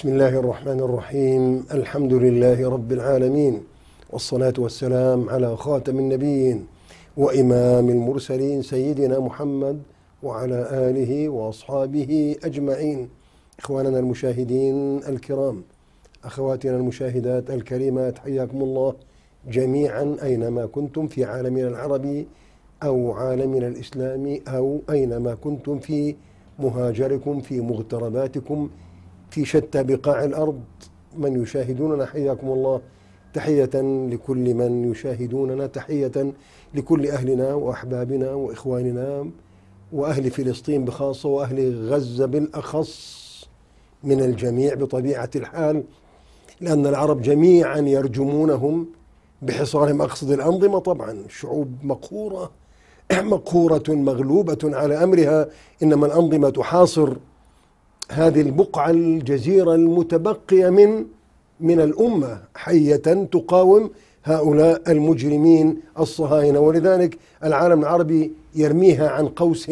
بسم الله الرحمن الرحيم الحمد لله رب العالمين والصلاة والسلام على خاتم النبيين وإمام المرسلين سيدنا محمد وعلى آله وأصحابه أجمعين إخواننا المشاهدين الكرام أخواتنا المشاهدات الكريمات حياكم الله جميعا أينما كنتم في عالمنا العربي أو عالمنا الإسلامي أو أينما كنتم في مهاجركم في مغترباتكم في شتى بقاع الأرض من يشاهدوننا حياكم الله تحية لكل من يشاهدوننا تحية لكل أهلنا وأحبابنا وإخواننا وأهل فلسطين بخاصة وأهل غزة بالأخص من الجميع بطبيعة الحال لأن العرب جميعا يرجمونهم بحصارهم أقصد الأنظمة طبعا شعوب مقهورة مقهورة مغلوبة على أمرها إنما الأنظمة تحاصر هذه البقعة الجزيرة المتبقية من من الأمة حية تقاوم هؤلاء المجرمين الصهاينة ولذلك العالم العربي يرميها عن قوس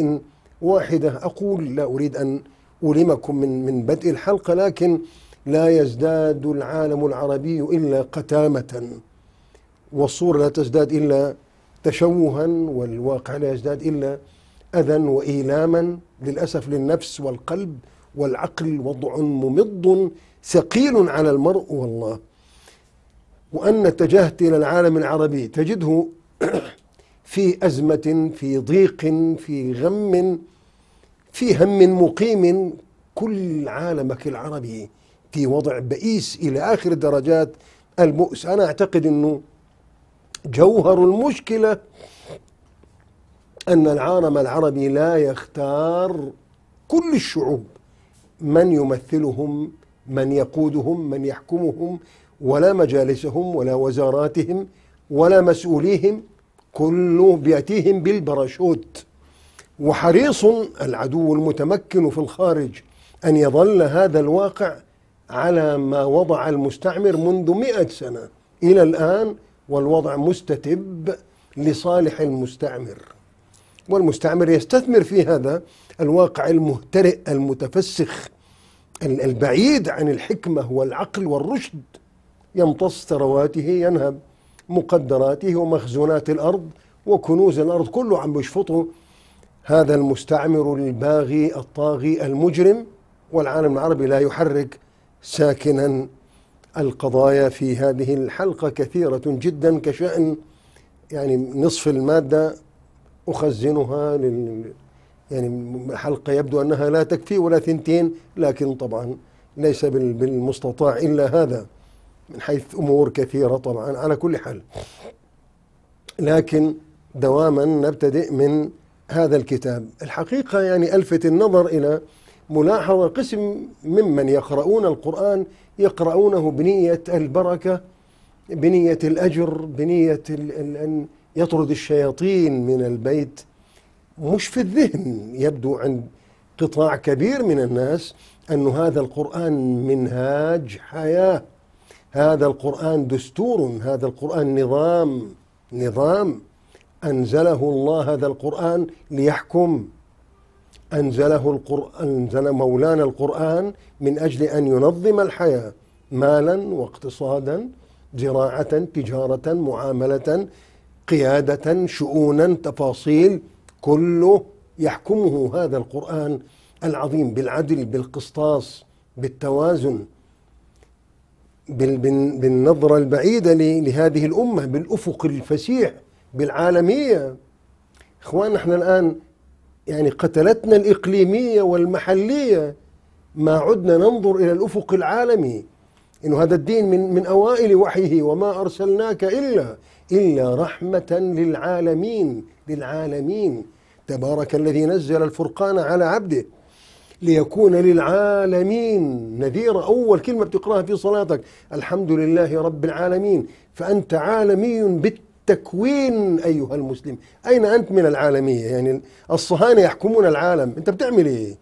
واحدة أقول لا أريد أن ألمكم من من بدء الحلقة لكن لا يزداد العالم العربي إلا قتامة والصورة لا تزداد إلا تشوها والواقع لا يزداد إلا أذى وإيلاما للأسف للنفس والقلب والعقل وضع ممض ثقيل على المرء والله وأن اتجهت إلى العالم العربي تجده في أزمة في ضيق في غم في هم مقيم كل عالمك العربي في وضع بئيس إلى آخر درجات البؤس أنا أعتقد أنه جوهر المشكلة أن العالم العربي لا يختار كل الشعوب من يمثلهم من يقودهم من يحكمهم ولا مجالسهم ولا وزاراتهم ولا مسؤوليهم كله بيأتيهم بالبراشوت وحريص العدو المتمكن في الخارج أن يظل هذا الواقع على ما وضع المستعمر منذ مئة سنة إلى الآن والوضع مستتب لصالح المستعمر والمستعمر يستثمر في هذا الواقع المهترئ المتفسخ البعيد عن الحكمة والعقل والرشد يمتص ثرواته ينهب مقدراته ومخزونات الأرض وكنوز الأرض كله عم بيشفطه هذا المستعمر الباغي الطاغي المجرم والعالم العربي لا يحرك ساكنا القضايا في هذه الحلقة كثيرة جدا كشأن يعني نصف المادة أخزنها لل يعني حلقة يبدو أنها لا تكفي ولا ثنتين لكن طبعا ليس بالمستطاع إلا هذا من حيث أمور كثيرة طبعا على كل حال لكن دواما نبتدئ من هذا الكتاب الحقيقة يعني ألفت النظر إلى ملاحظة قسم ممن يقرؤون القرآن يقرؤونه بنية البركة بنية الأجر بنية أن يطرد الشياطين من البيت مش في الذهن يبدو عند قطاع كبير من الناس أن هذا القرآن منهاج حياة هذا القرآن دستور هذا القرآن نظام نظام أنزله الله هذا القرآن ليحكم أنزله القرآن أنزل مولانا القرآن من أجل أن ينظم الحياة مالا واقتصادا زراعة تجارة معاملة قيادة شؤونا تفاصيل كله يحكمه هذا القرآن العظيم بالعدل بالقسطاس بالتوازن بالنظرة البعيدة لهذه الأمة بالأفق الفسيح بالعالمية إخوان نحن الآن يعني قتلتنا الإقليمية والمحلية ما عدنا ننظر إلى الأفق العالمي إنه هذا الدين من من أوائل وحيه وما أرسلناك إلا إلا رحمة للعالمين للعالمين تبارك الذي نزل الفرقان على عبده ليكون للعالمين نذير أول كلمة بتقراها في صلاتك الحمد لله رب العالمين فأنت عالمي بالتكوين أيها المسلم أين أنت من العالمية يعني الصهاينة يحكمون العالم أنت بتعمل إيه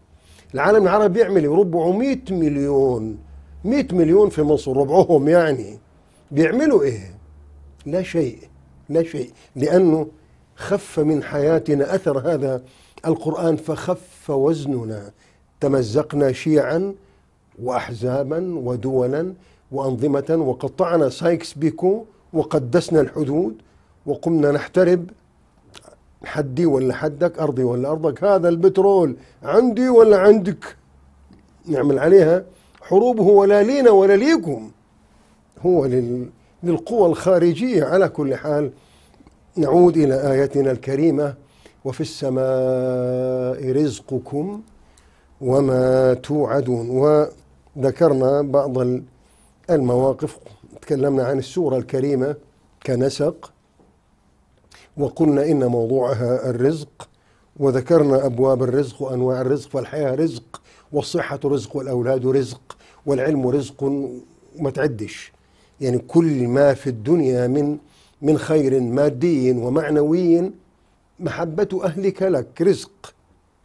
العالم العربي بيعمل يعمل إيه؟ 400 مليون 100 مليون في مصر ربعهم يعني بيعملوا إيه لا شيء لا شيء لأنه خف من حياتنا أثر هذا القرآن فخف وزننا تمزقنا شيعا وأحزابا ودولا وأنظمة وقطعنا سايكس بيكو وقدسنا الحدود وقمنا نحترب حدي ولا حدك أرضي ولا أرضك هذا البترول عندي ولا عندك نعمل عليها حروب هو لا لينا ولا ليكم هو لل للقوى الخارجية على كل حال نعود إلى آيتنا الكريمة وفي السماء رزقكم وما توعدون وذكرنا بعض المواقف تكلمنا عن السورة الكريمة كنسق وقلنا إن موضوعها الرزق وذكرنا أبواب الرزق وأنواع الرزق فالحياة رزق والصحة رزق والأولاد رزق والعلم رزق وما تعدش يعني كل ما في الدنيا من من خير مادي ومعنوي محبة أهلك لك رزق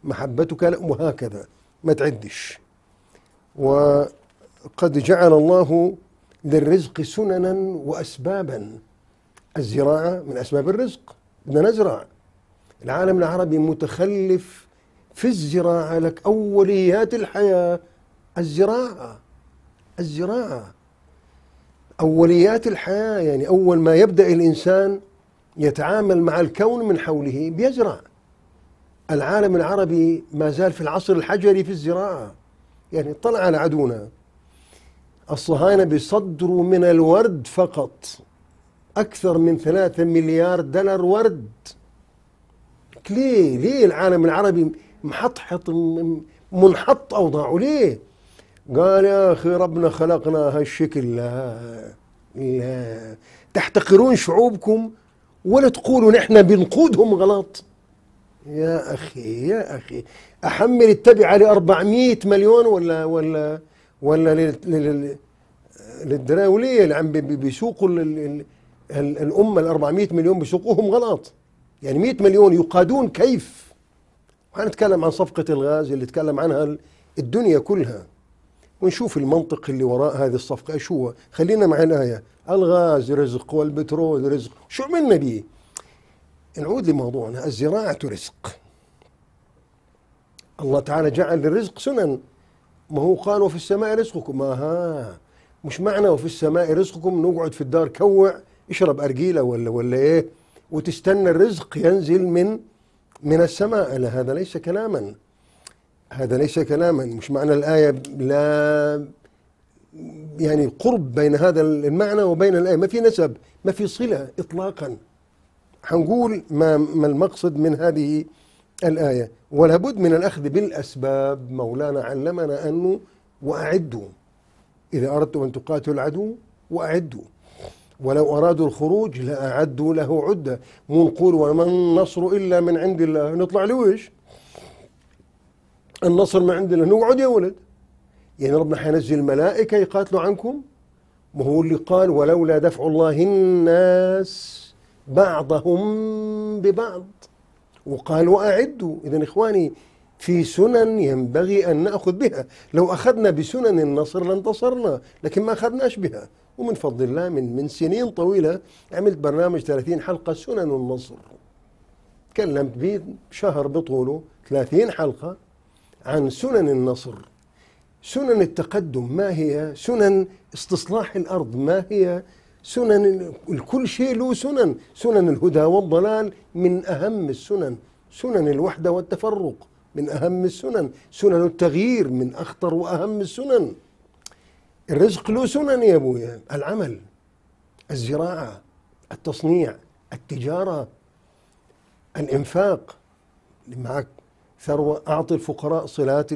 محبتك لك وهكذا ما تعدش وقد جعل الله للرزق سننا وأسبابا الزراعة من أسباب الرزق بدنا نزرع العالم العربي متخلف في الزراعة لك أوليات الحياة الزراعة الزراعة أوليات الحياة يعني أول ما يبدأ الإنسان يتعامل مع الكون من حوله بيزرع العالم العربي ما زال في العصر الحجري في الزراعة يعني طلع على عدونا الصهاينة بيصدروا من الورد فقط أكثر من ثلاثة مليار دولار ورد ليه ليه العالم العربي محطحط منحط أوضاعه ليه قال يا أخي ربنا خلقنا هالشكل لا لا تحتقرون شعوبكم ولا تقولوا نحن بنقودهم غلط يا أخي يا أخي أحمل التبعة ل 400 مليون ولا ولا ولا للدراولية اللي عم بيسوقوا الأمة ال 400 مليون بيسوقوهم غلط يعني 100 مليون يقادون كيف؟ وحنتكلم عن صفقة الغاز اللي تكلم عنها الدنيا كلها ونشوف المنطق اللي وراء هذه الصفقة ايش هو خلينا مع الآية الغاز رزق والبترول رزق شو عملنا به نعود لموضوعنا الزراعة رزق الله تعالى جعل الرزق سنن ما هو قال وفي السماء رزقكم اها مش معنى وفي السماء رزقكم نقعد في الدار كوع اشرب ارجيله ولا ولا ايه وتستنى الرزق ينزل من من السماء لا هذا ليس كلاما هذا ليس كلاما مش معنى الآية لا يعني قرب بين هذا المعنى وبين الآية ما في نسب ما في صلة إطلاقا هنقول ما, ما المقصد من هذه الآية ولابد من الأخذ بالأسباب مولانا علمنا أنه وأعدوا إذا أردتم أن تقاتلوا العدو وأعدوا ولو أرادوا الخروج لأعدوا له عدة ونقول وما النصر إلا من عند الله نطلع لويش النصر ما عندنا نقعد يا ولد يعني ربنا حينزل الملائكة يقاتلوا عنكم ما هو اللي قال ولولا دفع الله الناس بعضهم ببعض وقال وأعدوا إذا إخواني في سنن ينبغي أن نأخذ بها لو أخذنا بسنن النصر لانتصرنا لكن ما أخذناش بها ومن فضل الله من, من سنين طويلة عملت برنامج 30 حلقة سنن النصر تكلمت بشهر شهر بطوله 30 حلقة عن سنن النصر سنن التقدم ما هي سنن استصلاح الأرض ما هي سنن كل شيء له سنن سنن الهدى والضلال من أهم السنن سنن الوحدة والتفرق من أهم السنن سنن التغيير من أخطر وأهم السنن الرزق له سنن يا أبويا العمل الزراعة التصنيع التجارة الإنفاق معك ثروة أعطي الفقراء صلات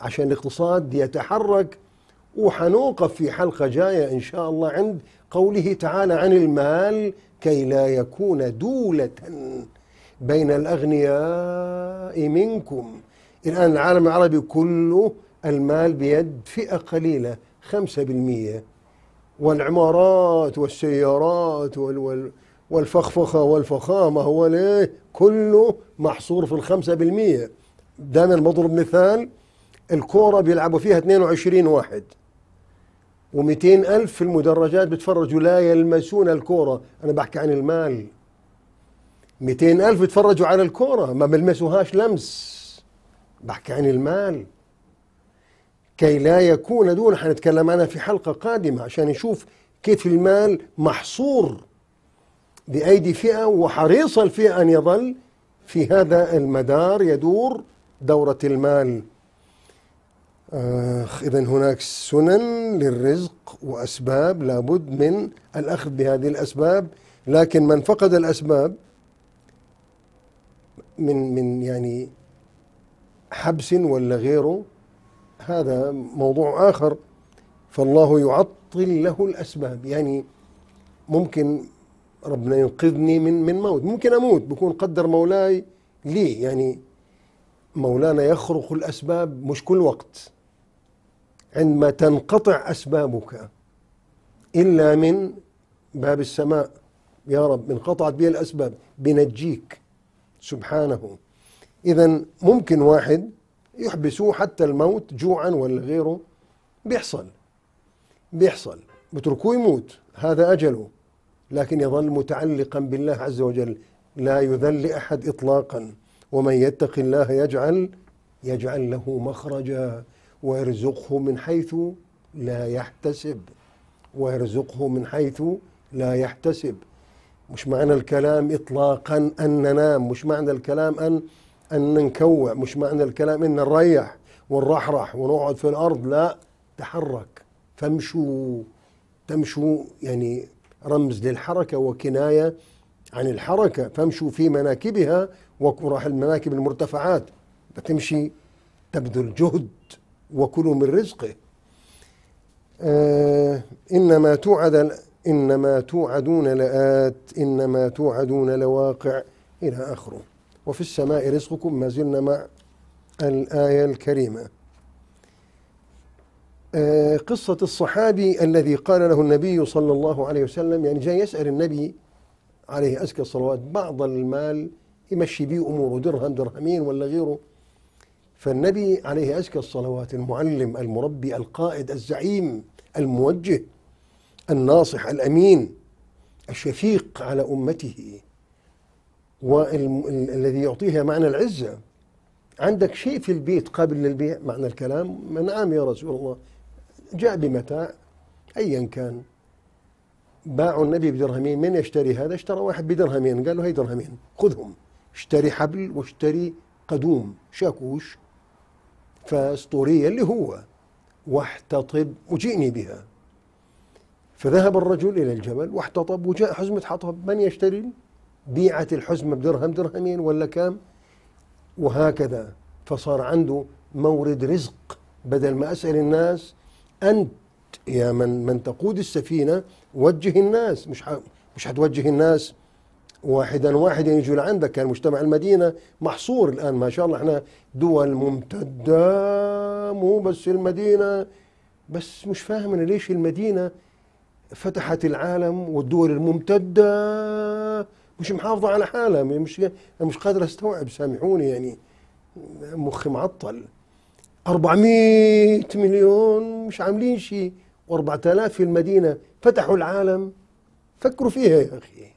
عشان الاقتصاد يتحرك وحنوقف في حلقة جاية إن شاء الله عند قوله تعالى عن المال كي لا يكون دولة بين الأغنياء منكم الآن العالم العربي كله المال بيد فئة قليلة خمسة بالمية والعمارات والسيارات والفخفخة والفخامة هو ليه كله محصور في الخمسة بالمية دائما بضرب مثال الكورة بيلعبوا فيها 22 واحد و ألف في المدرجات بتفرجوا لا يلمسون الكورة أنا بحكي عن المال 200 ألف بتفرجوا على الكورة ما بلمسوهاش لمس بحكي عن المال كي لا يكون دون حنتكلم عنها في حلقة قادمة عشان نشوف كيف المال محصور بأيدي فئة وحريصة الفئة أن يظل في هذا المدار يدور دورة المال آه إذا هناك سنن للرزق وأسباب لابد من الأخذ بهذه الأسباب لكن من فقد الأسباب من من يعني حبس ولا غيره هذا موضوع آخر فالله يعطل له الأسباب يعني ممكن ربنا ينقذني من من موت ممكن اموت بكون قدر مولاي لي يعني مولانا يخرق الاسباب مش كل وقت عندما تنقطع اسبابك الا من باب السماء يا رب انقطعت بي الاسباب بنجيك سبحانه اذا ممكن واحد يحبسوه حتى الموت جوعا ولا غيره بيحصل بيحصل بتركوه يموت هذا اجله لكن يظل متعلقا بالله عز وجل لا يذل احد اطلاقا ومن يتق الله يجعل يجعل له مخرجا ويرزقه من حيث لا يحتسب ويرزقه من حيث لا يحتسب مش معنى الكلام اطلاقا ان ننام مش معنى الكلام ان ان ننكوع مش معنى الكلام ان نريح ونرحرح ونقعد في الارض لا تحرك فامشوا تمشوا يعني رمز للحركة وكناية عن الحركة فامشوا في مناكبها وراح المناكب المرتفعات بتمشي تبذل جهد وكلوا من رزقه آه إنما توعد إنما توعدون لآت إنما توعدون لواقع إلى آخره وفي السماء رزقكم ما زلنا مع الآية الكريمة آه، قصة الصحابي الذي قال له النبي صلى الله عليه وسلم يعني جاي يسأل النبي عليه أزكى الصلوات بعض المال يمشي به أموره درهم درهمين ولا غيره فالنبي عليه أزكى الصلوات المعلم المربي القائد الزعيم الموجه الناصح الأمين الشفيق على أمته والذي يعطيها معنى العزة عندك شيء في البيت قابل للبيع معنى الكلام نعم يا رسول الله جاء بمتاع أيا كان باعوا النبي بدرهمين من يشتري هذا اشترى واحد بدرهمين قال له هي درهمين خذهم اشتري حبل واشتري قدوم شاكوش فاسطورية اللي هو واحتطب وجئني بها فذهب الرجل إلى الجبل واحتطب وجاء حزمة حطب من يشتري بيعت الحزمة بدرهم درهمين ولا كام وهكذا فصار عنده مورد رزق بدل ما أسأل الناس أنت يا من من تقود السفينة وجه الناس مش ح... مش هتوجه الناس واحدا واحدا يجوا لعندك كان مجتمع المدينة محصور الآن ما شاء الله احنا دول ممتدة مو بس المدينة بس مش فاهم أنا ليش المدينة فتحت العالم والدول الممتدة مش محافظة على حالها مش مش قادر استوعب سامحوني يعني مخي معطل 400 مليون مش عاملين شيء و4000 في المدينة فتحوا العالم فكروا فيها يا أخي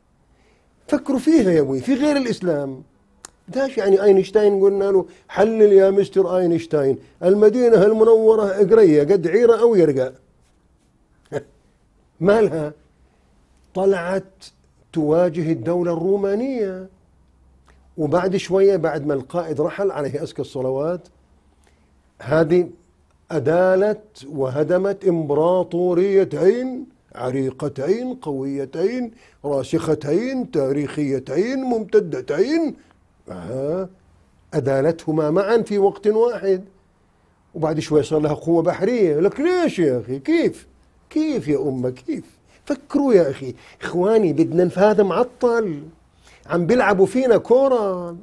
فكروا فيها يا أبوي في غير الإسلام داش يعني اينشتاين قلنا له حلل يا مستر اينشتاين المدينه المنوره قريه قد عيره او يرقى مالها طلعت تواجه الدوله الرومانيه وبعد شويه بعد ما القائد رحل عليه اسكى الصلوات هذه أدالت وهدمت إمبراطوريتين عريقتين قويتين راسختين تاريخيتين ممتدتين أدالتهما معا في وقت واحد وبعد شوي صار لها قوة بحرية لك ليش يا أخي كيف كيف يا أمة كيف فكروا يا أخي إخواني بدنا هذا معطل عم بيلعبوا فينا كورة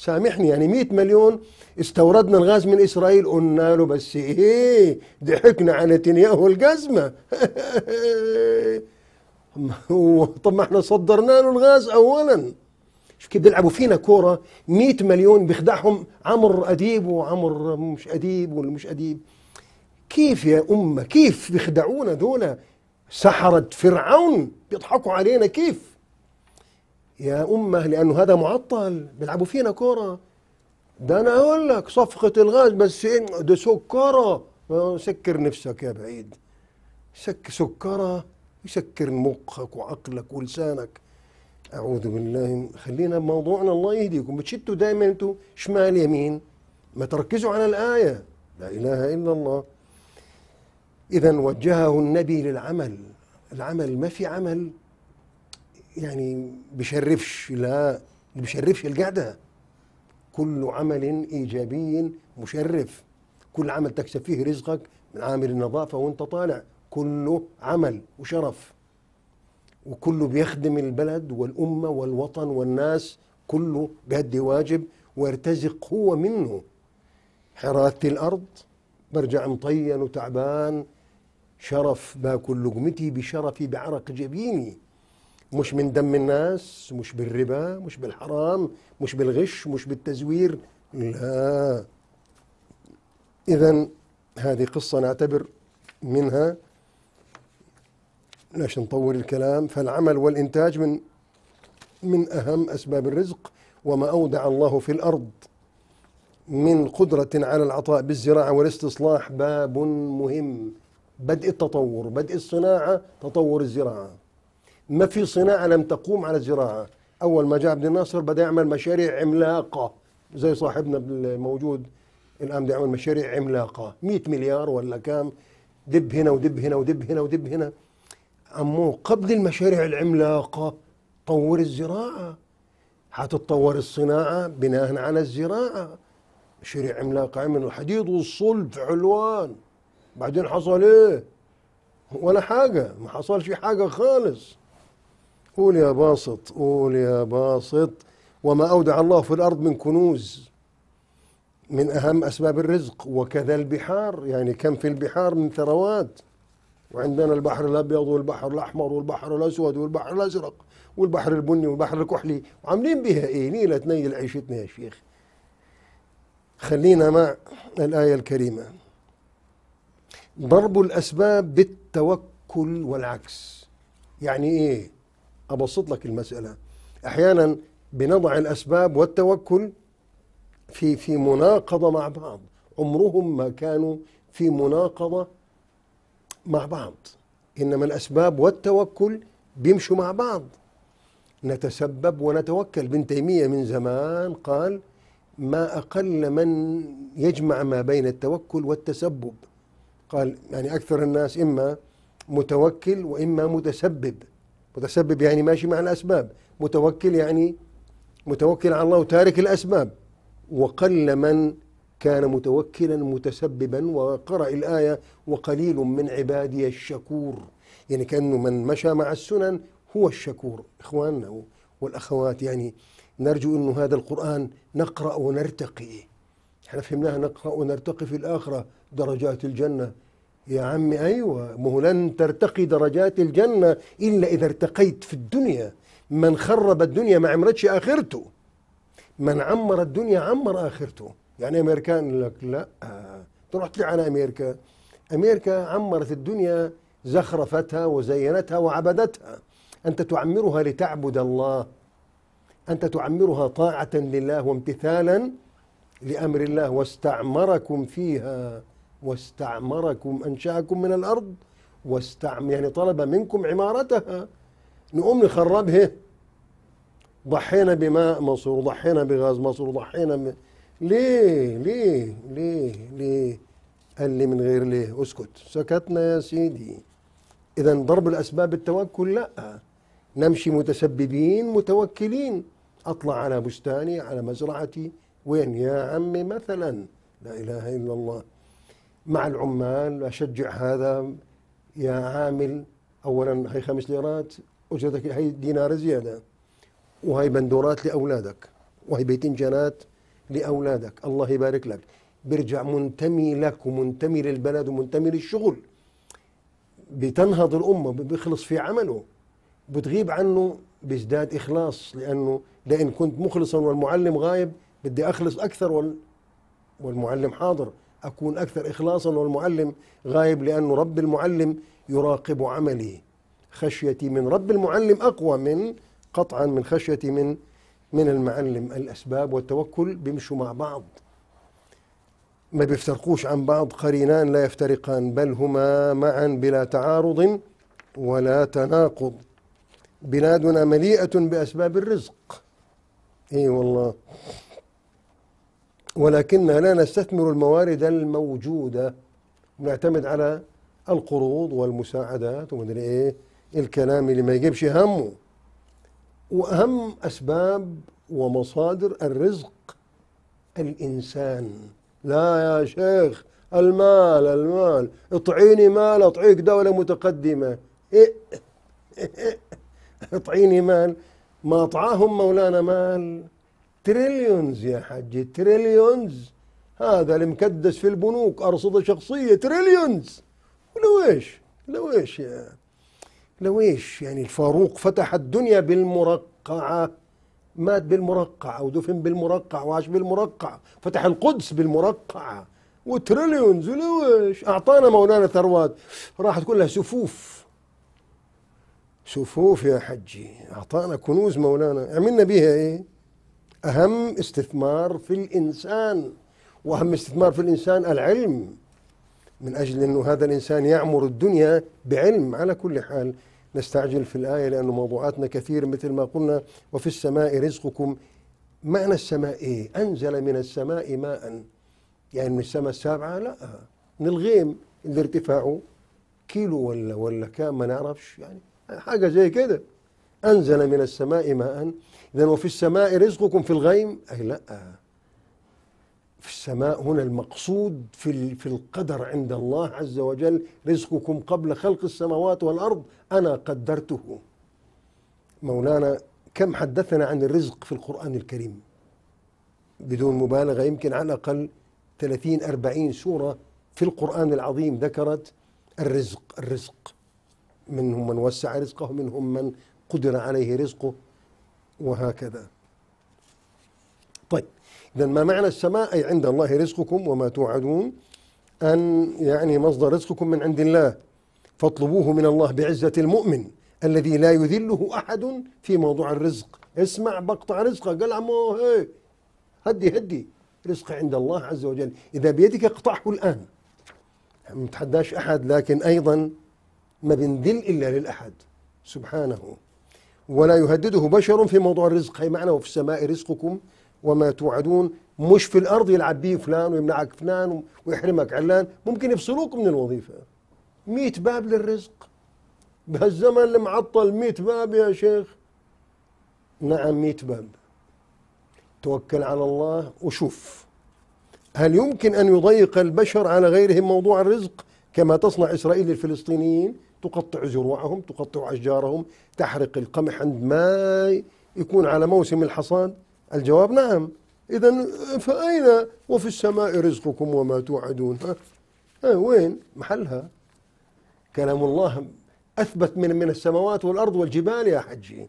سامحني يعني 100 مليون استوردنا الغاز من اسرائيل قلنا له بس ايه ضحكنا على نتنياهو القزمه طب ما احنا صدرنا له الغاز اولا شوف كيف بيلعبوا فينا كوره 100 مليون بيخدعهم عمر اديب وعمر مش اديب واللي مش اديب كيف يا امه كيف بيخدعونا دول سحرة فرعون بيضحكوا علينا كيف يا أمه لأنه هذا معطل بيلعبوا فينا كورة ده أنا أقول لك صفقة الغاز بس ده سكرة سكر نفسك يا بعيد سك سكرة يسكر مخك وعقلك ولسانك أعوذ بالله خلينا بموضوعنا الله يهديكم بتشتوا دائما أنتوا شمال يمين ما تركزوا على الآية لا إله إلا الله إذا وجهه النبي للعمل العمل ما في عمل يعني بيشرفش لا بيشرفش القعده كل عمل ايجابي مشرف كل عمل تكسب فيه رزقك من عامل النظافه وانت طالع كله عمل وشرف وكله بيخدم البلد والامه والوطن والناس كله بيدي واجب ويرتزق هو منه حراثة الارض برجع مطين وتعبان شرف باكل لقمتي بشرفي بعرق جبيني مش من دم الناس مش بالربا مش بالحرام مش بالغش مش بالتزوير لا إذا هذه قصة نعتبر منها لاش نطور الكلام فالعمل والإنتاج من من أهم أسباب الرزق وما أودع الله في الأرض من قدرة على العطاء بالزراعة والاستصلاح باب مهم بدء التطور بدء الصناعة تطور الزراعة ما في صناعه لم تقوم على الزراعه اول ما جاء عبد الناصر بدا يعمل مشاريع عملاقه زي صاحبنا الموجود الان بده يعمل مشاريع عملاقه 100 مليار ولا كام دب هنا ودب هنا ودب هنا ودب هنا أمو قبل المشاريع العملاقه طور الزراعه حتتطور الصناعه بناء على الزراعه مشاريع عملاقه عملوا الحديد والصلب في علوان بعدين حصل ايه ولا حاجه ما حصلش حاجه خالص قول يا باسط قول يا باسط وما أودع الله في الأرض من كنوز من أهم أسباب الرزق وكذا البحار يعني كم في البحار من ثروات وعندنا البحر الأبيض والبحر الأحمر والبحر الأسود والبحر الأزرق والبحر البني والبحر الكحلي وعاملين بها إيه نيلة تنيل عيشتنا يا شيخ خلينا مع الآية الكريمة ضرب الأسباب بالتوكل والعكس يعني إيه أبسط لك المسألة أحيانا بنضع الأسباب والتوكل في في مناقضة مع بعض عمرهم ما كانوا في مناقضة مع بعض إنما الأسباب والتوكل بيمشوا مع بعض نتسبب ونتوكل ابن تيمية من زمان قال ما أقل من يجمع ما بين التوكل والتسبب قال يعني أكثر الناس إما متوكل وإما متسبب متسبب يعني ماشي مع الأسباب متوكل يعني متوكل على الله وتارك الأسباب وقل من كان متوكلا متسببا وقرأ الآية وقليل من عبادي الشكور يعني كأنه من مشى مع السنن هو الشكور إخواننا والأخوات يعني نرجو أن هذا القرآن نقرأ ونرتقي احنا فهمناها نقرأ ونرتقي في الآخرة درجات الجنة يا عمي أيوة ما هو لن ترتقي درجات الجنة إلا إذا ارتقيت في الدنيا من خرب الدنيا ما عمرتش آخرته من عمر الدنيا عمر آخرته يعني أمريكان لك لا تروح على أمريكا أمريكا عمرت الدنيا زخرفتها وزينتها وعبدتها أنت تعمرها لتعبد الله أنت تعمرها طاعة لله وامتثالا لأمر الله واستعمركم فيها واستعمركم انشاكم من الارض واستعم يعني طلب منكم عمارتها نقوم نخربها ضحينا بماء مصر وضحينا بغاز مصر وضحينا ب... ليه ليه ليه ليه قال لي من غير ليه اسكت سكتنا يا سيدي اذا ضرب الاسباب التوكل لا نمشي متسببين متوكلين اطلع على بستاني على مزرعتي وين يا عمي مثلا لا اله الا الله مع العمال اشجع هذا يا عامل اولا هي خمس ليرات اجرتك هي دينار زياده وهي بندورات لاولادك وهي بيتنجانات لاولادك الله يبارك لك بيرجع منتمي لك ومنتمي للبلد ومنتمي للشغل بتنهض الامه بيخلص في عمله بتغيب عنه بيزداد اخلاص لانه لان كنت مخلصا والمعلم غايب بدي اخلص اكثر وال والمعلم حاضر أكون أكثر إخلاصا والمعلم غايب لأن رب المعلم يراقب عملي خشيتي من رب المعلم أقوى من قطعا من خشيتي من من المعلم الأسباب والتوكل بيمشوا مع بعض ما بيفترقوش عن بعض قرينان لا يفترقان بل هما معا بلا تعارض ولا تناقض بلادنا مليئة بأسباب الرزق اي والله ولكننا لا نستثمر الموارد الموجودة نعتمد على القروض والمساعدات ومدري ايه الكلام اللي ما يجيبش همه واهم اسباب ومصادر الرزق الانسان لا يا شيخ المال المال اطعيني مال اطعيك دولة متقدمة إيه؟ اطعيني مال ما اطعاهم مولانا مال تريليونز يا حجي تريليونز هذا المكدس في البنوك أرصدة شخصية تريليونز لو إيش لو إيش يا لو إيش يعني الفاروق فتح الدنيا بالمرقعة مات بالمرقعة ودفن بالمرقعة وعاش بالمرقعة فتح القدس بالمرقعة وتريليونز ولوش أعطانا مولانا ثروات راحت كلها سفوف سفوف يا حجي أعطانا كنوز مولانا عملنا بيها إيه أهم استثمار في الإنسان وأهم استثمار في الإنسان العلم من أجل أنه هذا الإنسان يعمر الدنيا بعلم على كل حال نستعجل في الآية لأن موضوعاتنا كثير مثل ما قلنا وفي السماء رزقكم معنى السماء إيه؟ أنزل من السماء ماء يعني من السماء السابعة لا من الغيم اللي ارتفاعه كيلو ولا ولا كام ما نعرفش يعني حاجة زي كده أنزل من السماء ماء إذا وفي السماء رزقكم في الغيم أي لا في السماء هنا المقصود في في القدر عند الله عز وجل رزقكم قبل خلق السماوات والارض انا قدرته مولانا كم حدثنا عن الرزق في القران الكريم بدون مبالغه يمكن على الاقل 30 40 سوره في القران العظيم ذكرت الرزق الرزق منهم من وسع رزقه منهم من قدر عليه رزقه وهكذا طيب إذا ما معنى السماء أي عند الله رزقكم وما توعدون أن يعني مصدر رزقكم من عند الله فاطلبوه من الله بعزة المؤمن الذي لا يذله أحد في موضوع الرزق اسمع بقطع رزقك قال عمو هي هدي هدي رزق عند الله عز وجل إذا بيدك اقطعه الآن ما نتحداش أحد لكن أيضا ما بنذل إلا للأحد سبحانه ولا يهدده بشر في موضوع الرزق هي معنى وفي السماء رزقكم وما توعدون مش في الارض يلعب بيه فلان ويمنعك فلان ويحرمك علان ممكن يفصلوك من الوظيفه 100 باب للرزق بهالزمن المعطل 100 باب يا شيخ نعم 100 باب توكل على الله وشوف هل يمكن ان يضيق البشر على غيرهم موضوع الرزق كما تصنع اسرائيل للفلسطينيين تقطع زروعهم تقطع أشجارهم تحرق القمح عندما يكون على موسم الحصاد الجواب نعم إذا فأين وفي السماء رزقكم وما توعدون ها وين محلها كلام الله أثبت من من السماوات والأرض والجبال يا حجي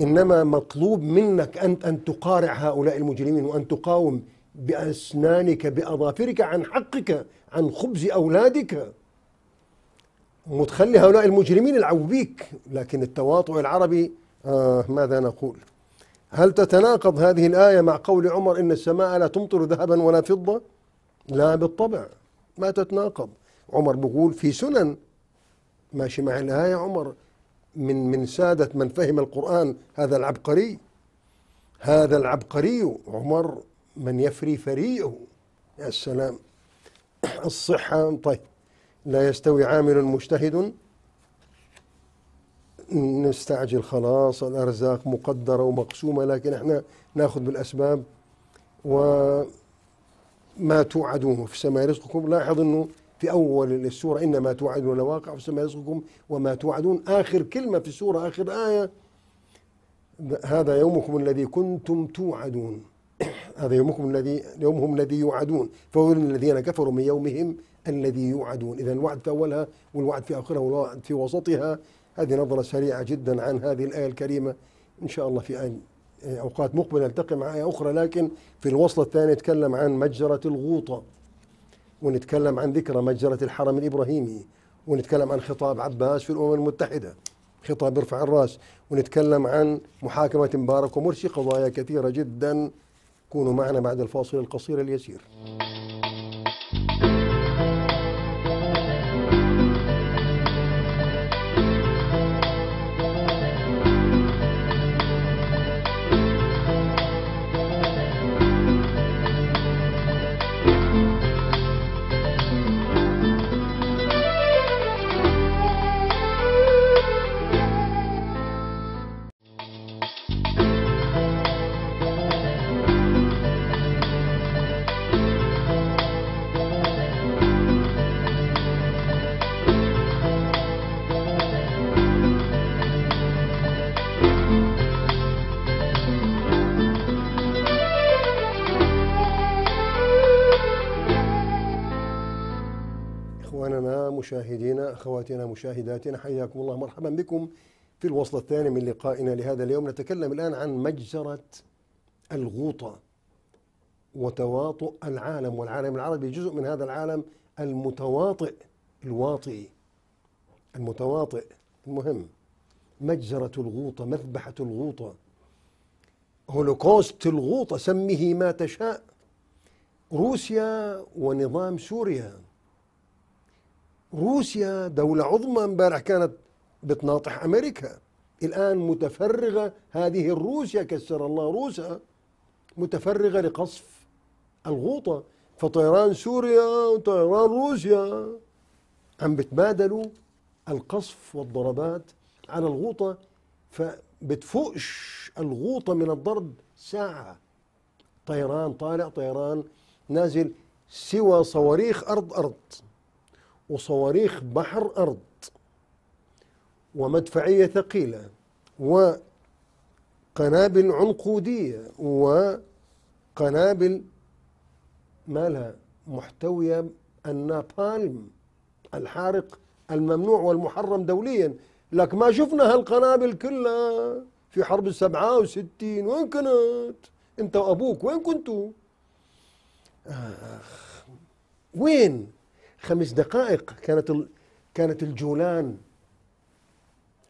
إنما مطلوب منك أنت أن تقارع هؤلاء المجرمين وأن تقاوم بأسنانك بأظافرك عن حقك عن خبز أولادك متخلي هؤلاء المجرمين العوبيك بيك لكن التواطؤ العربي آه ماذا نقول هل تتناقض هذه الآية مع قول عمر إن السماء لا تمطر ذهبا ولا فضة لا بالطبع ما تتناقض عمر بقول في سنن ماشي مع الآية عمر من من سادة من فهم القرآن هذا العبقري هذا العبقري عمر من يفري فريه يا سلام الصحة طيب لا يستوي عامل مجتهد نستعجل خلاص الأرزاق مقدرة ومقسومة لكن احنا ناخذ بالأسباب وما توعدون في السماء رزقكم لاحظ انه في أول السورة إنما توعدون لواقع في السماء رزقكم وما توعدون آخر كلمة في السورة آخر آية هذا يومكم الذي كنتم توعدون هذا يومكم الذي يومهم الذي يوعدون فويل الذين كفروا من يومهم الذي يوعدون إذا الوعد في أولها والوعد في آخرها والوعد في وسطها هذه نظرة سريعة جدا عن هذه الآية الكريمة إن شاء الله في آن أوقات مقبلة نلتقي مع آية أخرى لكن في الوصلة الثانية نتكلم عن مجزرة الغوطة ونتكلم عن ذكرى مجزرة الحرم الإبراهيمي ونتكلم عن خطاب عباس في الأمم المتحدة خطاب يرفع الراس ونتكلم عن محاكمة مبارك ومرسي قضايا كثيرة جدا كونوا معنا بعد الفاصل القصير اليسير مشاهدينا أخواتنا مشاهداتنا حياكم الله مرحبا بكم في الوصل الثاني من لقائنا لهذا اليوم نتكلم الآن عن مجزرة الغوطة وتواطؤ العالم والعالم العربي جزء من هذا العالم المتواطئ الواطئ المتواطئ المهم مجزرة الغوطة مذبحة الغوطة هولوكوست الغوطة سمه ما تشاء روسيا ونظام سوريا روسيا دولة عظمى امبارح كانت بتناطح أمريكا الآن متفرغة هذه الروسيا كسر الله روسها متفرغة لقصف الغوطة فطيران سوريا وطيران روسيا عم بتبادلوا القصف والضربات على الغوطة فبتفوقش الغوطة من الضرب ساعة طيران طالع طيران نازل سوى صواريخ أرض أرض وصواريخ بحر أرض ومدفعية ثقيلة وقنابل عنقودية وقنابل مالها محتوية النابالم الحارق الممنوع والمحرم دوليا لك ما شفنا هالقنابل كلها في حرب السبعة وستين وين كانت انت وابوك وين كنتوا آخ وين خمس دقائق كانت ال... كانت الجولان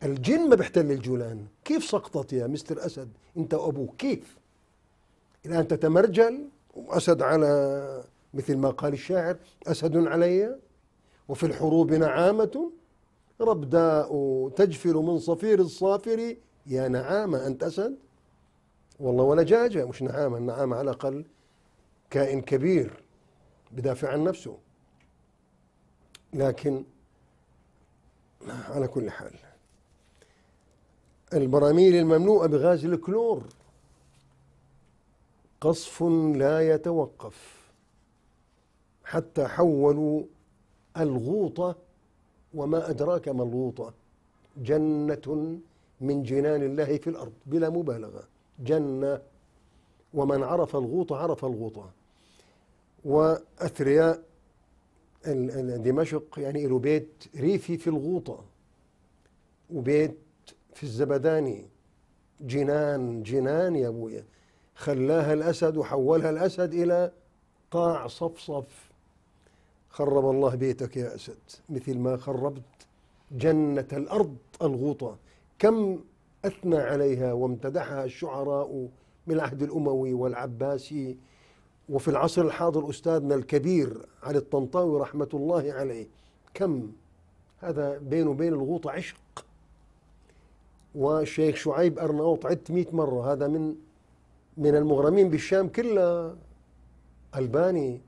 الجن ما بيحتل الجولان كيف سقطت يا مستر أسد أنت وأبوك كيف الآن تتمرجل وأسد على مثل ما قال الشاعر أسد علي وفي الحروب نعامة ربداء تجفل من صفير الصافر يا نعامة أنت أسد والله ولا جاجة مش نعامة النعامة على الأقل كائن كبير بدافع عن نفسه لكن على كل حال البراميل المملوءة بغاز الكلور قصف لا يتوقف حتى حولوا الغوطة وما أدراك ما الغوطة جنة من جنان الله في الأرض بلا مبالغة جنة ومن عرف الغوطة عرف الغوطة وأثرياء دمشق يعني له بيت ريفي في الغوطة وبيت في الزبداني جنان جنان يا أبويا خلاها الأسد وحولها الأسد إلى قاع صفصف خرب الله بيتك يا أسد مثل ما خربت جنة الأرض الغوطة كم أثنى عليها وامتدحها الشعراء بالعهد الأموي والعباسي وفي العصر الحاضر أستاذنا الكبير علي الطنطاوي رحمة الله عليه كم هذا بينه وبين الغوطة عشق والشيخ شعيب أرناوط عدت مئة مرة هذا من من المغرمين بالشام كلها ألباني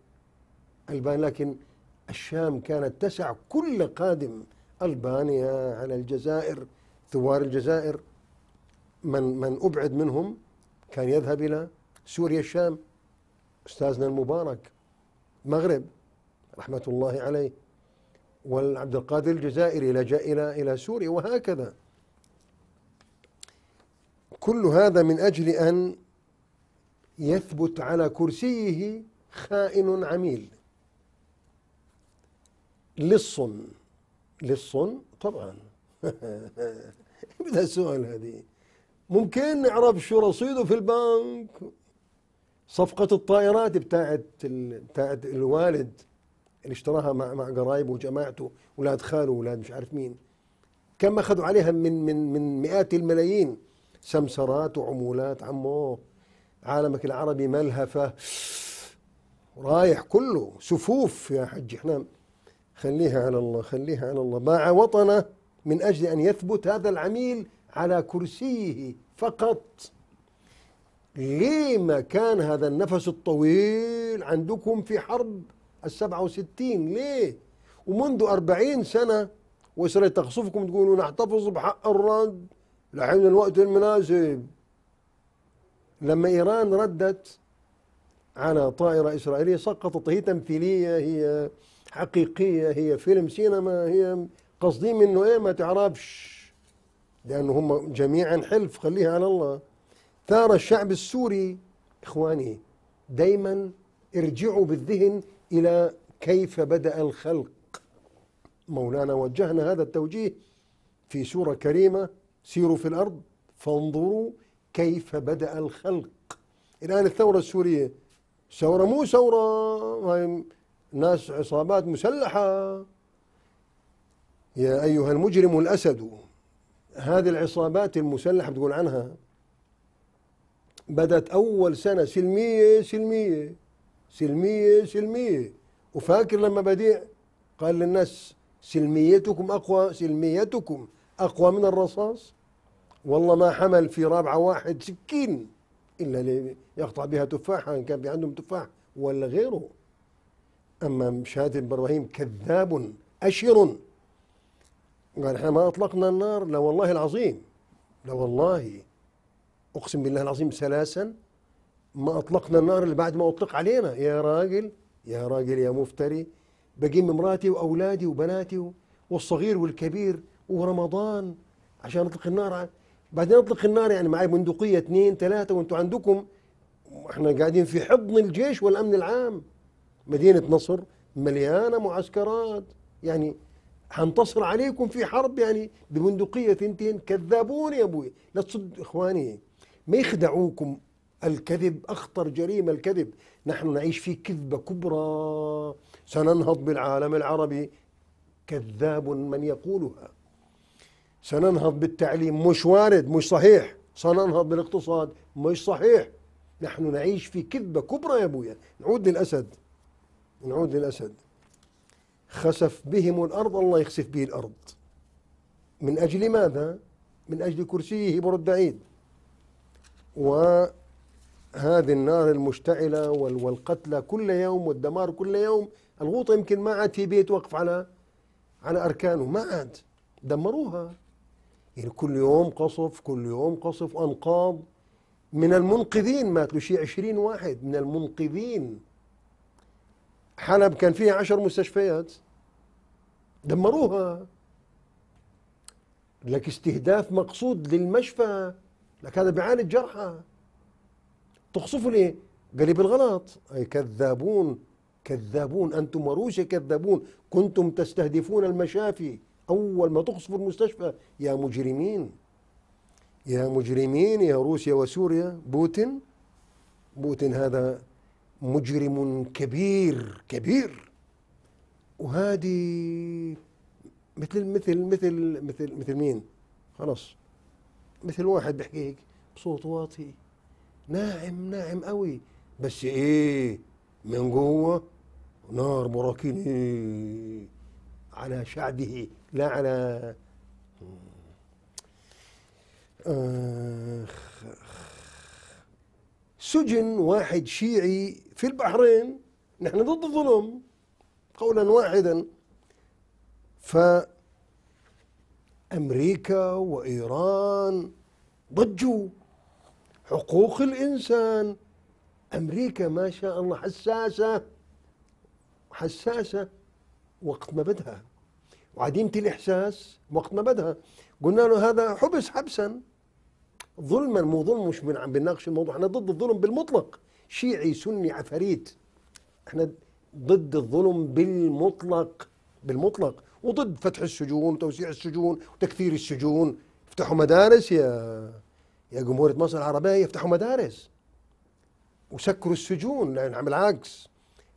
ألباني لكن الشام كانت تسع كل قادم ألبانيا على الجزائر ثوار الجزائر من من أبعد منهم كان يذهب إلى سوريا الشام أستاذنا المبارك مغرب رحمة الله عليه والعبد القادر الجزائري لجأ إلى إلى سوريا وهكذا كل هذا من أجل أن يثبت على كرسيه خائن عميل لص لص طبعا بدها إيه سؤال هذه ممكن نعرف شو رصيده في البنك صفقة الطائرات بتاعت ال... بتاعت الوالد اللي اشتراها مع مع قرايبه وجماعته ولاد خاله ولاد مش عارف مين كم اخذوا عليها من من من مئات الملايين سمسرات وعمولات عمو عالمك العربي ملهفه رايح كله سفوف يا حج احنا خليها على الله خليها على الله باع وطنه من اجل ان يثبت هذا العميل على كرسيه فقط ليه ما كان هذا النفس الطويل عندكم في حرب السبعة وستين ليه ومنذ أربعين سنة وإسرائيل تقصفكم تقولوا نحتفظ بحق الرد لحين الوقت المناسب لما إيران ردت على طائرة إسرائيلية سقطت هي تمثيلية هي حقيقية هي فيلم سينما هي قصدي منه إيه ما تعرفش لأنه هم جميعا حلف خليها على الله ثار الشعب السوري إخواني دايما ارجعوا بالذهن إلى كيف بدأ الخلق مولانا وجهنا هذا التوجيه في سورة كريمة سيروا في الأرض فانظروا كيف بدأ الخلق الآن الثورة السورية ثورة مو ثورة ناس عصابات مسلحة يا أيها المجرم الأسد هذه العصابات المسلحة بتقول عنها بدأت أول سنة سلمية سلمية سلمية سلمية وفاكر لما بديع قال للناس سلميتكم أقوى سلميتكم أقوى من الرصاص والله ما حمل في رابعة واحد سكين إلا ليقطع بها تفاحة إن كان في عندهم تفاح ولا غيره أما مشاهد إبراهيم كذاب أشر قال احنا ما أطلقنا النار لا والله العظيم لا والله أقسم بالله العظيم ثلاثا ما أطلقنا النار اللي بعد ما أطلق علينا يا راجل يا راجل يا مفتري بجيب مراتي وأولادي وبناتي والصغير والكبير ورمضان عشان أطلق النار بعدين أطلق النار يعني معي بندقية اثنين ثلاثة وانتم عندكم احنا قاعدين في حضن الجيش والأمن العام مدينة نصر مليانة معسكرات يعني حنتصر عليكم في حرب يعني ببندقية اثنتين كذابون يا أبوي لا تصد إخواني ما يخدعوكم الكذب أخطر جريمة الكذب نحن نعيش في كذبة كبرى سننهض بالعالم العربي كذاب من يقولها سننهض بالتعليم مش وارد مش صحيح سننهض بالاقتصاد مش صحيح نحن نعيش في كذبة كبرى يا أبويا نعود للأسد نعود للأسد خسف بهم الأرض الله يخسف به الأرض من أجل ماذا؟ من أجل كرسيه برد الدعيد وهذه النار المشتعلة والقتلى كل يوم والدمار كل يوم الغوطة يمكن ما عاد في بيت وقف على على أركانه ما عاد دمروها يعني كل يوم قصف كل يوم قصف أنقاض من المنقذين ماتوا شيء عشرين واحد من المنقذين حلب كان فيها عشر مستشفيات دمروها لك استهداف مقصود للمشفى لك هذا بيعالج جرحى تقصفوا ليه قال بالغلط أي كذابون كذابون أنتم مروشه كذابون كنتم تستهدفون المشافي أول ما تقصفوا المستشفى يا مجرمين يا مجرمين يا روسيا وسوريا بوتين بوتين هذا مجرم كبير كبير وهذه مثل مثل مثل مثل مثل مين خلاص مثل واحد بحكي هيك بصوت واطي ناعم ناعم قوي بس ايه من جوه نار براكين إيه على شعبه لا على سجن واحد شيعي في البحرين نحن ضد الظلم قولا واحدا ف أمريكا وإيران ضجوا حقوق الإنسان أمريكا ما شاء الله حساسة حساسة وقت ما بدها وعديمة الإحساس وقت ما بدها قلنا له هذا حبس حبسا ظلما مو ظلم مش عم بنناقش الموضوع احنا ضد الظلم بالمطلق شيعي سني عفاريت احنا ضد الظلم بالمطلق بالمطلق وضد فتح السجون وتوسيع السجون وتكثير السجون افتحوا مدارس يا يا جمهورية مصر العربية يفتحوا مدارس وسكروا السجون يعني العكس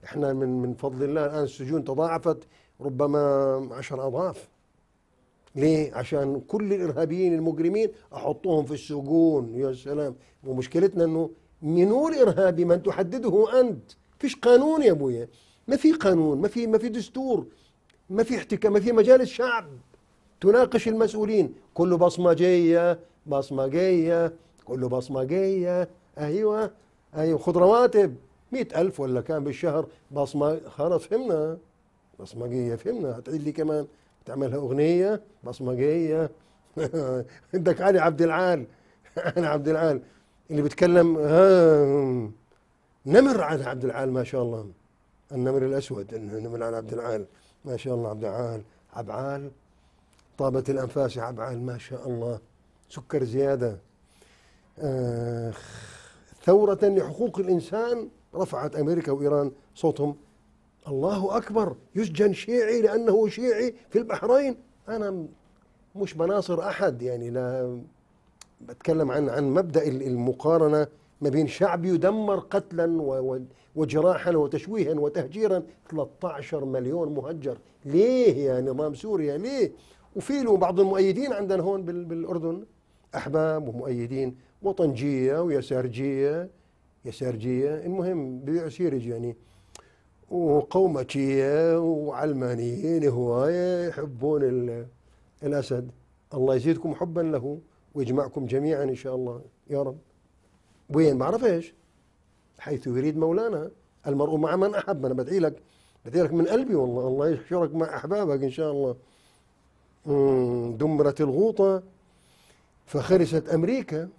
احنا من من فضل الله الان السجون تضاعفت ربما عشر اضعاف ليه؟ عشان كل الارهابيين المجرمين احطوهم في السجون يا سلام ومشكلتنا انه منو الارهابي من تحدده انت فيش قانون يا ابويا ما في قانون ما في ما في دستور ما في احتكام ما في مجال الشعب تناقش المسؤولين كله بصمجية بصمجية كله بصمجية أيوة أيوة خد رواتب مئة ألف ولا كام بالشهر بصمة خلاص فهمنا بصمجية فهمنا هتعيد لي كمان تعملها أغنية بصمجية عندك علي عبد العال علي عبد العال اللي بيتكلم نمر على عبد العال ما شاء الله النمر الأسود النمر على عبد العال ما شاء الله عبدعال عبعال طابت الأنفاس عبعال ما شاء الله سكر زيادة آه، ثورة لحقوق الإنسان رفعت أمريكا وإيران صوتهم الله أكبر يسجن شيعي لأنه شيعي في البحرين أنا مش بناصر أحد يعني لا بتكلم عن عن مبدأ المقارنة ما بين شعب يدمر قتلا وجراحا وتشويها وتهجيرا 13 مليون مهجر ليه يا نظام سوريا ليه وفي له بعض المؤيدين عندنا هون بالأردن أحباب ومؤيدين وطنجية ويسارجية يسارجية المهم بيبيعوا سيرج يعني وقومتية وعلمانيين هواية يحبون الأسد الله يزيدكم حبا له ويجمعكم جميعا إن شاء الله يا رب وين ما اعرفش حيث يريد مولانا المرء مع من احب انا بدعي لك بدعي لك من قلبي والله الله يحشرك مع احبابك ان شاء الله دمرت الغوطه فخرست امريكا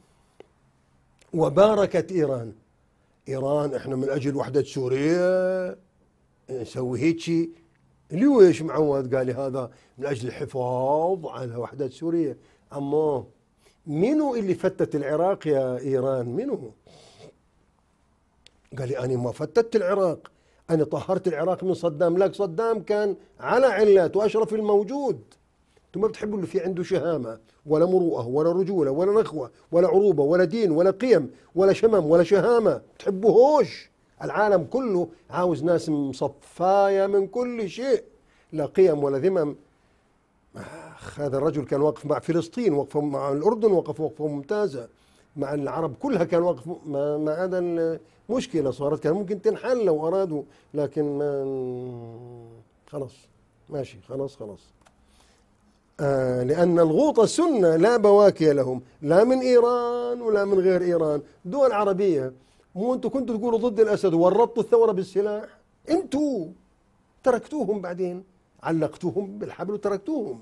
وباركت ايران ايران احنا من اجل وحده سوريا نسوي هيجي ليش معود قال لي هذا من اجل الحفاظ على وحده سوريا عمو منو اللي فتت العراق يا ايران منو قال لي انا ما فتت العراق انا طهرت العراق من صدام لك صدام كان على علات واشرف الموجود انتم ما بتحبوا اللي في عنده شهامه ولا مروءه ولا رجوله ولا نخوه ولا عروبه ولا دين ولا قيم ولا شمم ولا شهامه بتحبوهوش العالم كله عاوز ناس مصفايه من كل شيء لا قيم ولا ذمم آخ هذا الرجل كان واقف مع فلسطين وقفه مع الأردن وقفه وقفه ممتازة مع العرب كلها كان واقف ما, ما هذا المشكلة صارت كان ممكن تنحل لو أرادوا لكن ما خلاص ماشي خلاص خلاص آه لأن الغوطة سنة لا بواكي لهم لا من إيران ولا من غير إيران دول عربية مو أنتوا كنتوا تقولوا ضد الأسد ورطتوا الثورة بالسلاح أنتوا تركتوهم بعدين علقتوهم بالحبل وتركتوهم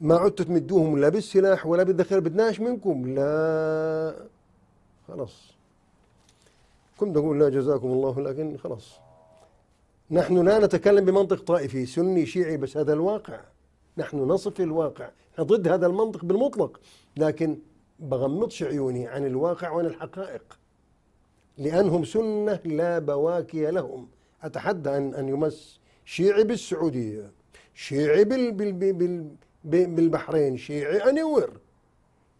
ما عدتوا تمدوهم لا بالسلاح ولا بالذخيرة بدناش منكم لا خلاص كنت أقول لا جزاكم الله لكن خلاص نحن لا نتكلم بمنطق طائفي سني شيعي بس هذا الواقع نحن نصف الواقع ضد هذا المنطق بالمطلق لكن بغمضش عيوني عن الواقع وعن الحقائق لأنهم سنة لا بواكي لهم أتحدى أن أن يمس شيعي بالسعودية شيعي بال بال بال بالبحرين شيعي أنور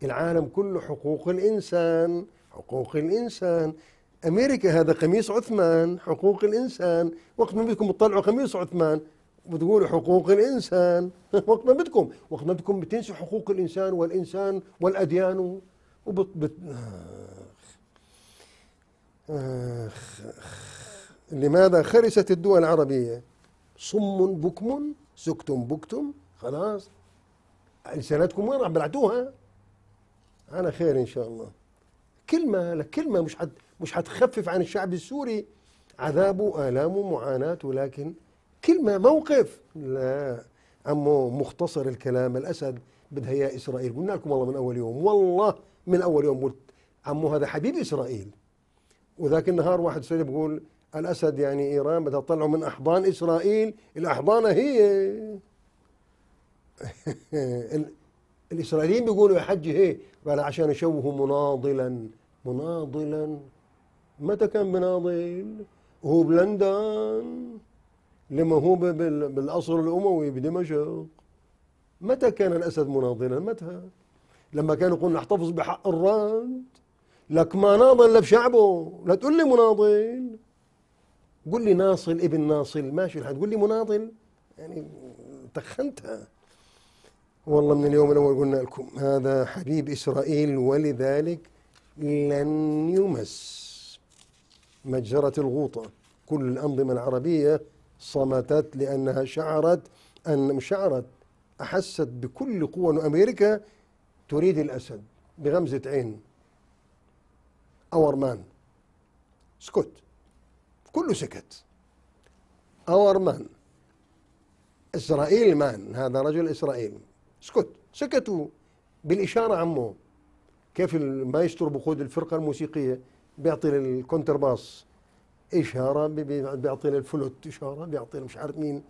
العالم كله حقوق الإنسان حقوق الإنسان أمريكا هذا قميص عثمان حقوق الإنسان وقت ما بدكم تطلعوا قميص عثمان بتقولوا حقوق الإنسان وقت ما بدكم وقت ما بدكم بتنسوا حقوق الإنسان والإنسان والأديان وبت بت... آخ. آخ. آخ. لماذا خرست الدول العربية صم بكم سكتم بكتم خلاص رسالتكم وين عم بلعتوها على خير ان شاء الله كلمه لكلمه مش حت مش حتخفف عن الشعب السوري عذابه آلامه معاناته لكن كلمة موقف لا عمو مختصر الكلام الأسد بدها يا إسرائيل قلنا لكم والله من أول يوم والله من أول يوم قلت عمو هذا حبيب إسرائيل وذاك النهار واحد سوري بيقول الأسد يعني إيران بدها تطلعه من أحضان إسرائيل الأحضانة هي الإسرائيليين بيقولوا يا حجي هي قال عشان يشوهوا مناضلا مناضلا متى كان مناضل هو بلندن لما هو بالقصر الأموي بدمشق متى كان الأسد مناضلا متى لما كانوا يقولوا نحتفظ بحق الرد لك ما ناضل لا بشعبه لا تقول لي مناضل قول لي ناصل ابن ناصل ماشي الحال تقول لي مناضل يعني تخنتها والله من اليوم الأول قلنا لكم هذا حبيب إسرائيل ولذلك لن يمس مجزرة الغوطة كل الأنظمة العربية صمتت لأنها شعرت أن شعرت أحست بكل قوة أن أمريكا تريد الأسد بغمزة عين أورمان سكوت كله سكت اور مان اسرائيل مان هذا رجل اسرائيل اسكت سكتوا بالاشاره عمه كيف المايسترو بقود الفرقه الموسيقيه بيعطي للكونتر باص اشاره بيعطي للفلوت اشاره بيعطي مش عارف مين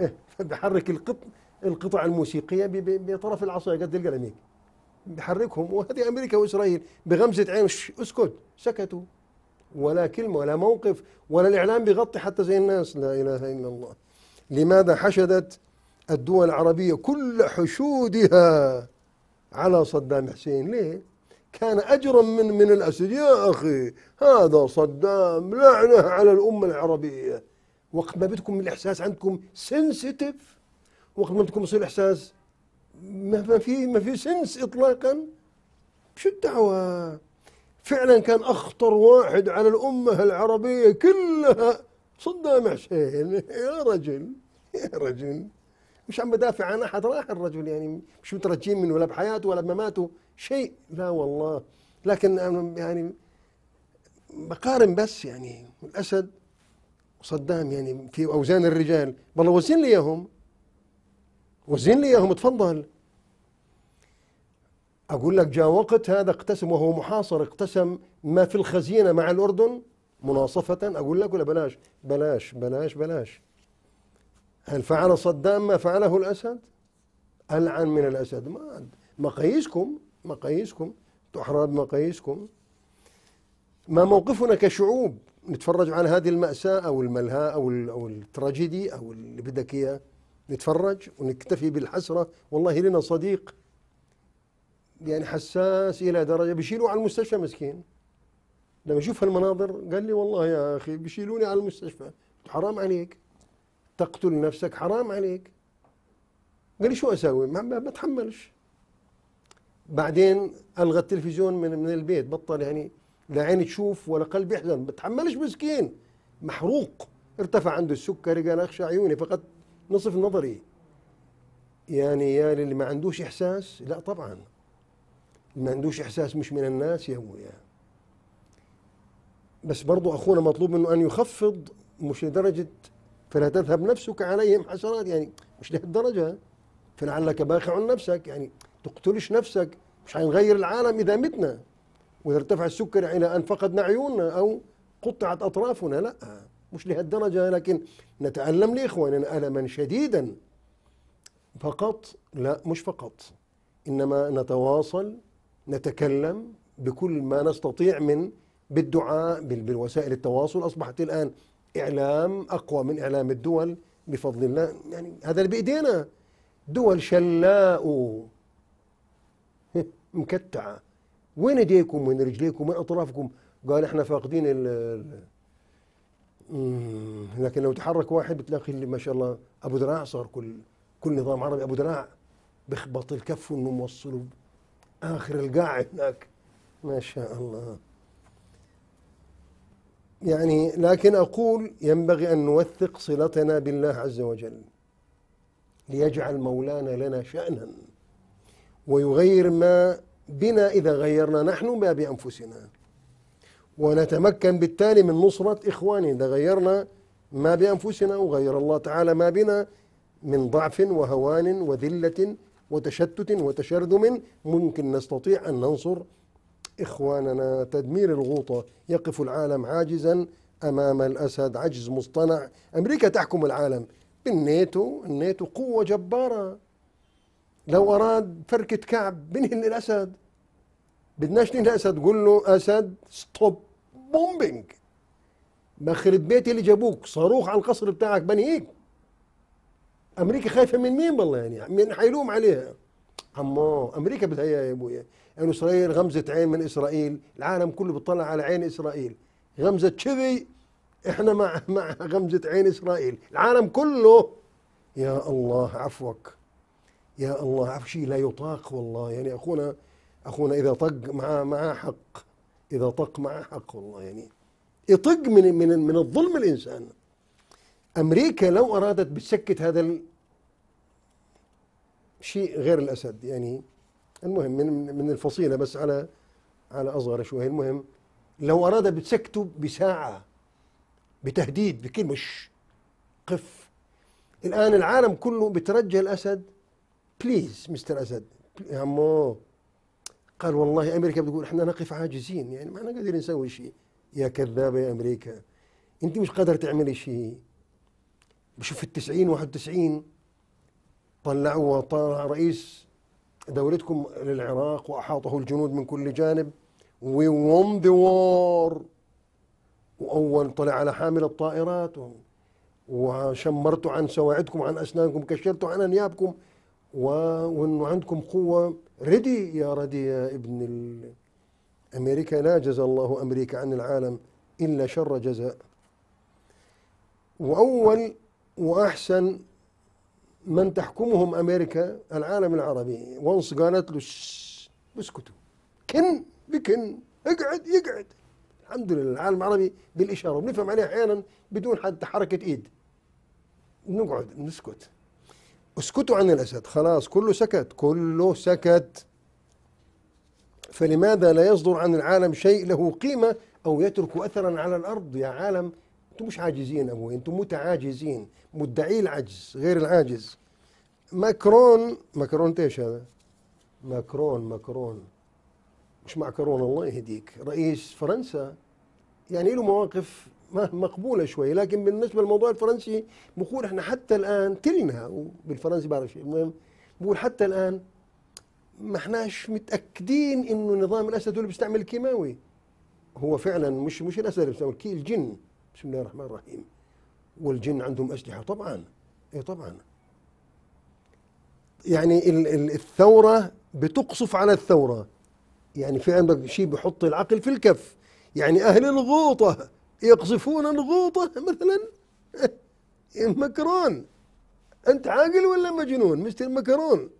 إيه فبحرك القطع القطع الموسيقيه بطرف العصا قد القلم بحركهم وهذه امريكا واسرائيل بغمزه عين اسكت سكتوا ولا كلمة ولا موقف ولا الإعلام بيغطي حتى زي الناس لا إله إلا الله لماذا حشدت الدول العربية كل حشودها على صدام حسين ليه؟ كان أجرا من من الأسد يا أخي هذا صدام لعنة على الأمة العربية وقت ما بدكم الإحساس عندكم سنسيتيف وقت ما بدكم يصير إحساس ما في ما في سنس إطلاقا شو الدعوة فعلا كان أخطر واحد على الأمة العربية كلها صدام حسين يا رجل يا رجل مش عم بدافع عن أحد راح الرجل يعني مش مترجين منه لا بحياته ولا بمماته شيء لا والله لكن أنا يعني بقارن بس يعني الأسد وصدام يعني في أوزان الرجال والله وزن لي إياهم وزن لي إياهم تفضل أقول لك جاء وقت هذا اقتسم وهو محاصر اقتسم ما في الخزينة مع الأردن مناصفة أقول لك ولا بلاش بلاش بلاش بلاش هل فعل صدام ما فعله الأسد ألعن من الأسد ما مقاييسكم مقاييسكم تحرى بمقاييسكم ما موقفنا كشعوب نتفرج على هذه المأساة أو الملهاء أو أو التراجيدي أو اللي بدك إياه نتفرج ونكتفي بالحسرة والله لنا صديق يعني حساس الى درجه بيشيلوه على المستشفى مسكين لما يشوف هالمناظر قال لي والله يا اخي بيشيلوني على المستشفى حرام عليك تقتل نفسك حرام عليك قال لي شو اسوي؟ ما بتحملش بعدين الغى التلفزيون من من البيت بطل يعني لا عين تشوف ولا قلب يحزن بتحملش مسكين محروق ارتفع عنده السكري قال اخشى عيوني فقد نصف نظري يعني يا للي ما عندوش احساس لا طبعا ما عندوش إحساس مش من الناس يا أبويا بس برضو أخونا مطلوب منه أن يخفض مش لدرجة فلا تذهب نفسك عليهم حسرات يعني مش لهالدرجة فلعلك باخع نفسك يعني تقتلش نفسك مش حنغير العالم إذا متنا وإذا ارتفع السكر إلى أن فقدنا عيوننا أو قطعت أطرافنا لا مش لهالدرجة لكن نتألم لإخواننا ألما شديدا فقط لا مش فقط إنما نتواصل نتكلم بكل ما نستطيع من بالدعاء بالوسائل التواصل اصبحت الان اعلام اقوى من اعلام الدول بفضل الله يعني هذا اللي بايدينا دول شلاء مكتعه وين ايديكم وين رجليكم وين اطرافكم قال احنا فاقدين ال لكن لو تحرك واحد بتلاقي اللي ما شاء الله ابو ذراع صار كل كل نظام عربي ابو ذراع بخبط الكف انه موصله آخر القاعة هناك ما شاء الله يعني لكن أقول ينبغي أن نوثق صلتنا بالله عز وجل ليجعل مولانا لنا شأنا ويغير ما بنا إذا غيرنا نحن ما بأنفسنا ونتمكن بالتالي من نصرة إخواننا إذا غيرنا ما بأنفسنا وغير الله تعالى ما بنا من ضعف وهوان وذلة وتشتت وتشرذم ممكن نستطيع أن ننصر إخواننا تدمير الغوطة يقف العالم عاجزا أمام الأسد عجز مصطنع أمريكا تحكم العالم بالنيتو الناتو قوة جبارة لو أراد فركة كعب بنهي الأسد بدناش نهي الأسد قول له أسد ستوب بومبينج بخرب بيتي اللي جابوك صاروخ على القصر بتاعك بنيك امريكا خايفه من مين بالله يعني مين حيلوم عليها عمو امريكا بدها يا ابويا يعني اسرائيل غمزه عين من اسرائيل العالم كله بيطلع على عين اسرائيل غمزه كذي احنا مع مع غمزه عين اسرائيل العالم كله يا الله عفوك يا الله عفو شيء لا يطاق والله يعني اخونا اخونا اذا طق مع مع حق اذا طق مع حق والله يعني يطق من من من الظلم الانسان أمريكا لو أرادت بتسكت هذا الشيء غير الأسد يعني المهم من من الفصيلة بس على على أصغر شوي المهم لو ارادت بتسكته بساعة بتهديد بكلمة ش قف الآن العالم كله بترجى الأسد بليز مستر أسد عمو قال والله أمريكا بتقول احنا نقف عاجزين يعني ما احنا قادرين نسوي شيء يا كذابة يا أمريكا أنت مش قادر تعملي شيء بشوف في التسعين واحد وتسعين طلعوا طلع رئيس دولتكم للعراق وأحاطه الجنود من كل جانب وي وون ذا war وأول طلع على حامل الطائرات وشمرتوا عن سواعدكم عن أسنانكم كشرتوا عن أنيابكم وأنه عندكم قوة ردي يا ردي يا ابن أمريكا لا جزى الله أمريكا عن العالم إلا شر جزاء وأول وأحسن من تحكمهم أمريكا العالم العربي وانس قالت له اسكتوا كن بكن اقعد يقعد الحمد لله العالم العربي بالإشارة بنفهم عليه أحيانا بدون حتى حركة إيد نقعد نسكت اسكتوا عن الأسد خلاص كله سكت كله سكت فلماذا لا يصدر عن العالم شيء له قيمة أو يترك أثرا على الأرض يا عالم انتم مش عاجزين ابوي انتم متعاجزين مدعي العجز غير العاجز ماكرون ماكرون ايش هذا ماكرون ماكرون مش معكرون الله يهديك رئيس فرنسا يعني له مواقف مقبوله شوي لكن بالنسبه للموضوع الفرنسي بقول احنا حتى الان تلنا بالفرنسي بعرف شيء المهم بقول حتى الان ما احناش متاكدين انه نظام الاسد هو اللي بيستعمل الكيماوي هو فعلا مش مش الاسد اللي بيستعمل الجن بسم الله الرحمن الرحيم والجن عندهم أسلحة طبعا اي طبعا يعني الثورة بتقصف على الثورة يعني في عندك شيء بحط العقل في الكف يعني أهل الغوطة يقصفون الغوطة مثلا إيه مكرون أنت عاقل ولا مجنون مستر مكرون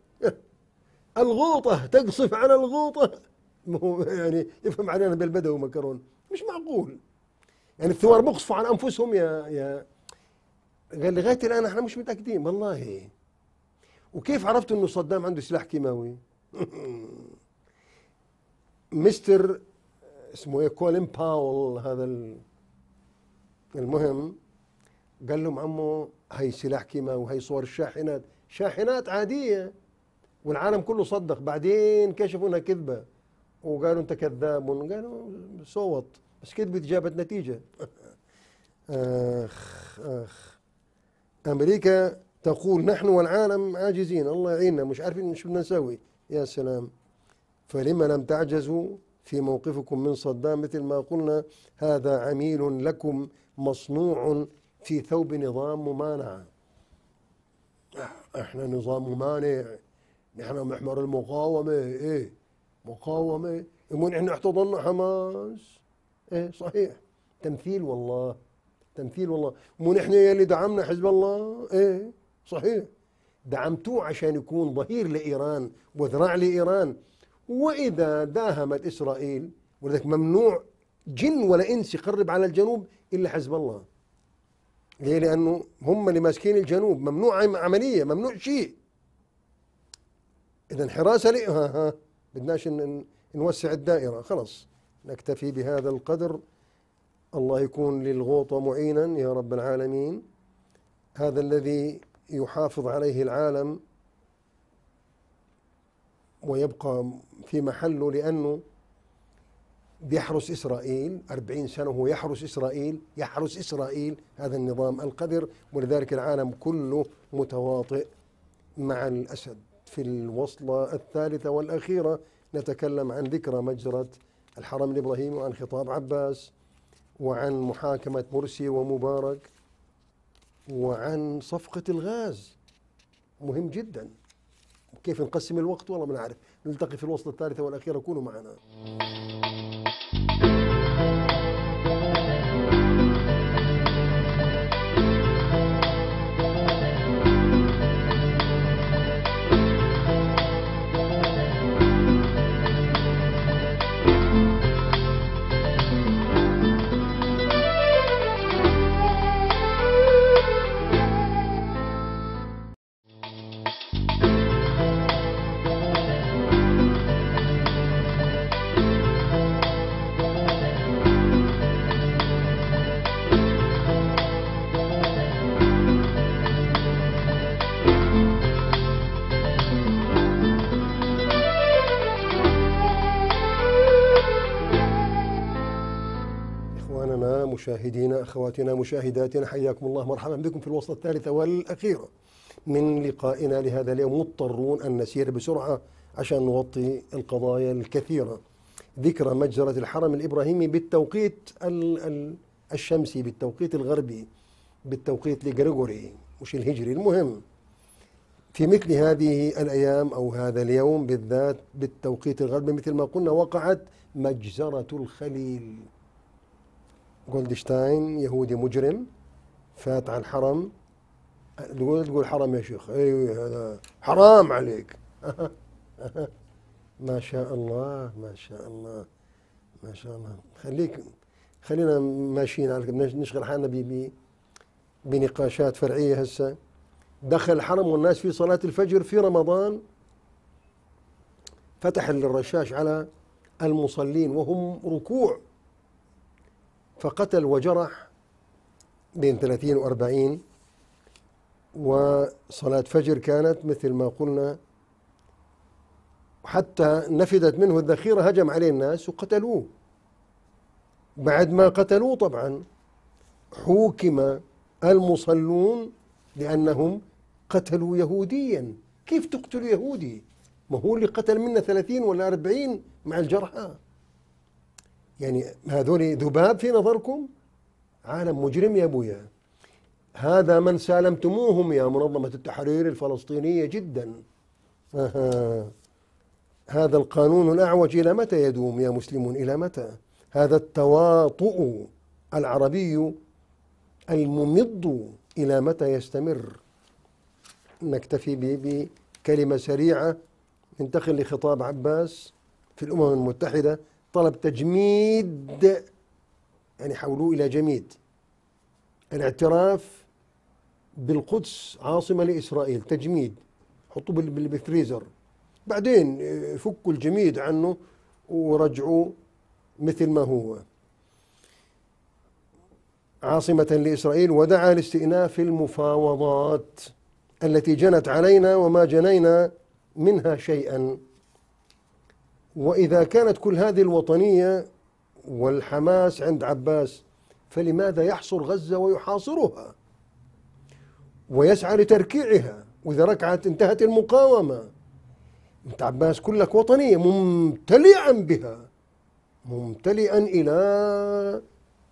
الغوطة تقصف على الغوطة ما هو يعني يفهم علينا بالبدو مكرون مش معقول يعني الثوار بقصفوا عن انفسهم يا يا قال لغايه الان احنا مش متاكدين والله وكيف عرفت انه صدام عنده سلاح كيماوي؟ مستر اسمه ايه كولين باول هذا المهم قال لهم عمو هي سلاح كيماوي هي صور الشاحنات شاحنات عاديه والعالم كله صدق بعدين كشفوا انها كذبه وقالوا انت كذاب قالوا صوت بس كذبت جابت نتيجة آخ آخ أمريكا تقول نحن والعالم عاجزين الله يعيننا مش عارفين شو بدنا نسوي يا سلام فلما لم تعجزوا في موقفكم من صدام مثل ما قلنا هذا عميل لكم مصنوع في ثوب نظام ممانعة احنا نظام ممانع نحن محور المقاومة ايه مقاومة يقولون احنا احتضنا حماس ايه صحيح تمثيل والله تمثيل والله مو نحن يلي دعمنا حزب الله ايه صحيح دعمتوه عشان يكون ظهير لايران وذراع لايران واذا داهمت اسرائيل ولذلك ممنوع جن ولا انس يقرب على الجنوب الا حزب الله ليه لانه هم اللي ماسكين الجنوب ممنوع عمليه ممنوع شيء اذا حراسه ها ها بدناش نوسع الدائره خلص نكتفي بهذا القدر الله يكون للغوطة معينا يا رب العالمين هذا الذي يحافظ عليه العالم ويبقى في محله لأنه بيحرس إسرائيل أربعين سنة وهو يحرس إسرائيل يحرس إسرائيل هذا النظام القذر ولذلك العالم كله متواطئ مع الأسد في الوصلة الثالثة والأخيرة نتكلم عن ذكرى مجرة الحرم الإبراهيمي وعن خطاب عباس وعن محاكمة مرسي ومبارك وعن صفقة الغاز مهم جدا كيف نقسم الوقت والله ما نعرف نلتقي في الوصلة الثالثة والأخيرة كونوا معنا مشاهدينا أخواتنا مشاهداتنا حياكم الله مرحبا بكم في الوصلة الثالثة والأخيرة من لقائنا لهذا اليوم مضطرون أن نسير بسرعة عشان نغطي القضايا الكثيرة ذكرى مجزرة الحرم الإبراهيمي بالتوقيت الشمسي بالتوقيت الغربي بالتوقيت لجريجوري مش الهجري المهم في مثل هذه الأيام أو هذا اليوم بالذات بالتوقيت الغربي مثل ما قلنا وقعت مجزرة الخليل جولدشتاين يهودي مجرم فات على الحرم تقول تقول حرام يا شيخ ايوه هذا حرام عليك ما شاء الله ما شاء الله ما شاء الله خليك خلينا ماشيين على نشغل حالنا ب بنقاشات فرعيه هسه دخل الحرم والناس في صلاه الفجر في رمضان فتح الرشاش على المصلين وهم ركوع فقتل وجرح بين 30 و 40 وصلاة فجر كانت مثل ما قلنا حتى نفدت منه الذخيرة هجم عليه الناس وقتلوه بعد ما قتلوه طبعا حوكم المصلون لأنهم قتلوا يهوديا كيف تقتل يهودي ما هو اللي قتل منا ثلاثين ولا أربعين مع الجرحى يعني هذول ذباب في نظركم عالم مجرم يا أبويا هذا من سالمتموهم يا منظمة التحرير الفلسطينية جدا آه. هذا القانون الأعوج إلى متى يدوم يا مسلمون إلى متى هذا التواطؤ العربي الممض إلى متى يستمر نكتفي بكلمة سريعة ننتقل لخطاب عباس في الأمم المتحدة طلب تجميد يعني حولوه إلى جميد الاعتراف بالقدس عاصمة لإسرائيل تجميد حطوه بالفريزر بعدين آه، فكوا الجميد عنه ورجعوا مثل ما هو عاصمة لإسرائيل ودعا لاستئناف المفاوضات التي جنت علينا وما جنينا منها شيئا وإذا كانت كل هذه الوطنية والحماس عند عباس فلماذا يحصر غزة ويحاصرها ويسعى لتركيعها وإذا ركعت انتهت المقاومة أنت عباس كلك وطنية ممتلئا بها ممتلئا إلى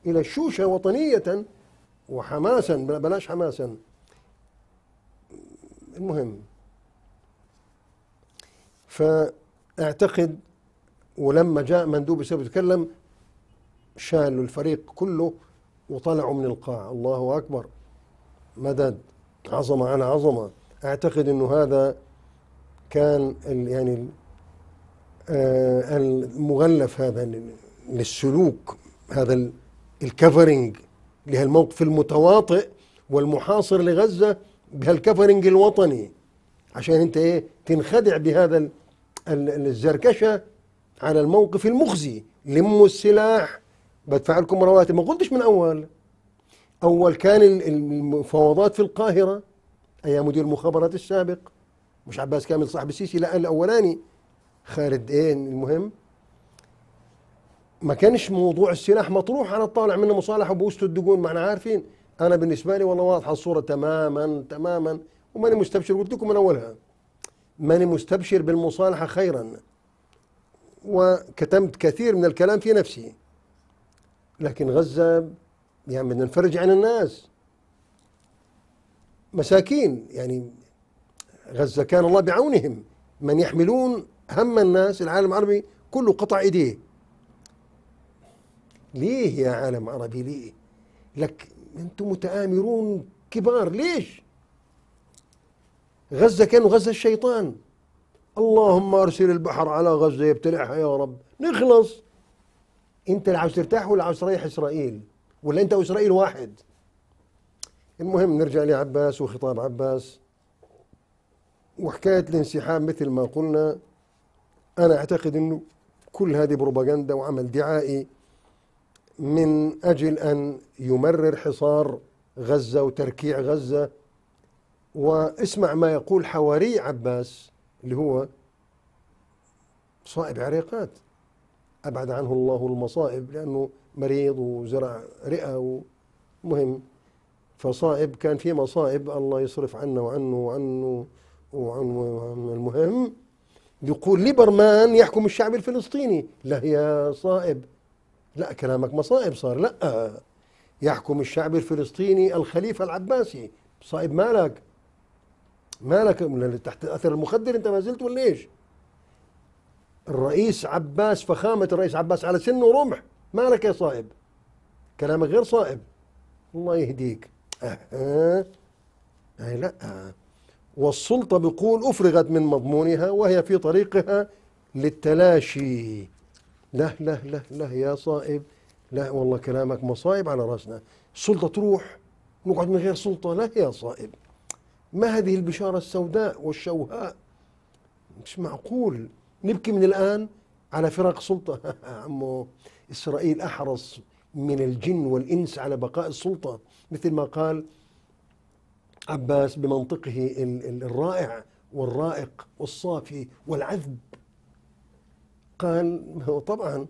إلى الشوشة وطنية وحماسا بلاش حماسا المهم فأعتقد ولما جاء مندوب يسوي يتكلم شالوا الفريق كله وطلعوا من القاع الله أكبر مدد عظمة على عظمة أعتقد أنه هذا كان يعني آه، المغلف هذا للسلوك هذا الكفرنج لهالموقف المتواطئ والمحاصر لغزة بهالكفرنج الوطني عشان انت ايه تنخدع بهذا الزركشة على الموقف المخزي لموا السلاح بدفع لكم رواتب ما قلتش من اول اول كان المفاوضات في القاهره ايام مدير المخابرات السابق مش عباس كامل صاحب السيسي لا الاولاني خالد ايه المهم ما كانش موضوع السلاح مطروح على الطالع منه مصالحه وبوسط الدقون ما احنا عارفين انا بالنسبه لي والله واضحه الصوره تماما تماما وماني مستبشر قلت لكم من اولها ماني مستبشر بالمصالحه خيرا وكتمت كثير من الكلام في نفسي لكن غزة يعني بدنا نفرج عن الناس مساكين يعني غزة كان الله بعونهم من يحملون هم الناس العالم العربي كله قطع ايديه ليه يا عالم عربي ليه لك انتم متآمرون كبار ليش غزة كانوا غزة الشيطان اللهم ارسل البحر على غزه يبتلعها يا رب نخلص انت اللي عاوز ترتاح ولا عاوز تريح اسرائيل ولا انت واسرائيل واحد المهم نرجع لعباس وخطاب عباس وحكايه الانسحاب مثل ما قلنا انا اعتقد انه كل هذه بروباغندا وعمل دعائي من اجل ان يمرر حصار غزه وتركيع غزه واسمع ما يقول حواري عباس اللي هو صائب عريقات أبعد عنه الله المصائب لأنه مريض وزرع رئة ومهم فصائب كان في مصائب الله يصرف عنا وعنه وعنه وعن المهم يقول ليبرمان يحكم الشعب الفلسطيني لا يا صائب لا كلامك مصائب صار لا يحكم الشعب الفلسطيني الخليفة العباسي صائب مالك مالك تحت اثر المخدر انت ما زلت ولا ايش؟ الرئيس عباس فخامه الرئيس عباس على سن رمح مالك يا صائب كلامك غير صائب الله يهديك أه. أي لا أه. والسلطة بقول أفرغت من مضمونها وهي في طريقها للتلاشي لا لا لا لا يا صائب لا والله كلامك مصائب على رأسنا السلطة تروح نقعد من غير سلطة لا يا صائب ما هذه البشارة السوداء والشوهاء مش معقول نبكي من الآن على فراق سلطة عمو إسرائيل أحرص من الجن والإنس على بقاء السلطة مثل ما قال عباس بمنطقه الرائع والرائق والصافي والعذب قال طبعا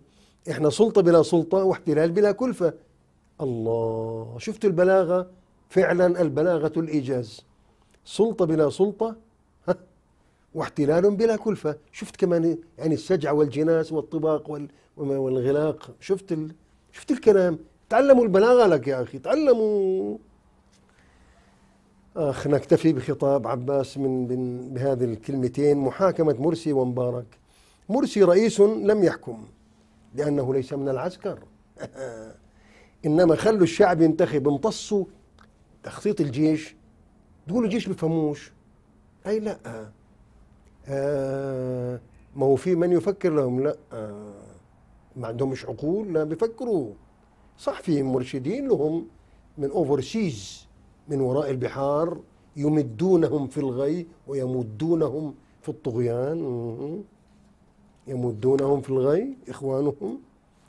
احنا سلطة بلا سلطة واحتلال بلا كلفة الله شفت البلاغة فعلا البلاغة الإيجاز سلطة بلا سلطة ها واحتلال بلا كلفة شفت كمان يعني السجع والجناس والطباق والغلاق شفت ال... شفت الكلام تعلموا البلاغة لك يا أخي تعلموا أخ نكتفي بخطاب عباس من بهذه الكلمتين محاكمة مرسي ومبارك مرسي رئيس لم يحكم لأنه ليس من العسكر إنما خلوا الشعب ينتخب امتصوا تخطيط الجيش تقول جيش بفهموش اي لا آه ما هو في من يفكر لهم لا آه ما عندهمش عقول لا بيفكروا صح في مرشدين لهم من سيز من وراء البحار يمدونهم في الغي ويمدونهم في الطغيان يمدونهم في الغي اخوانهم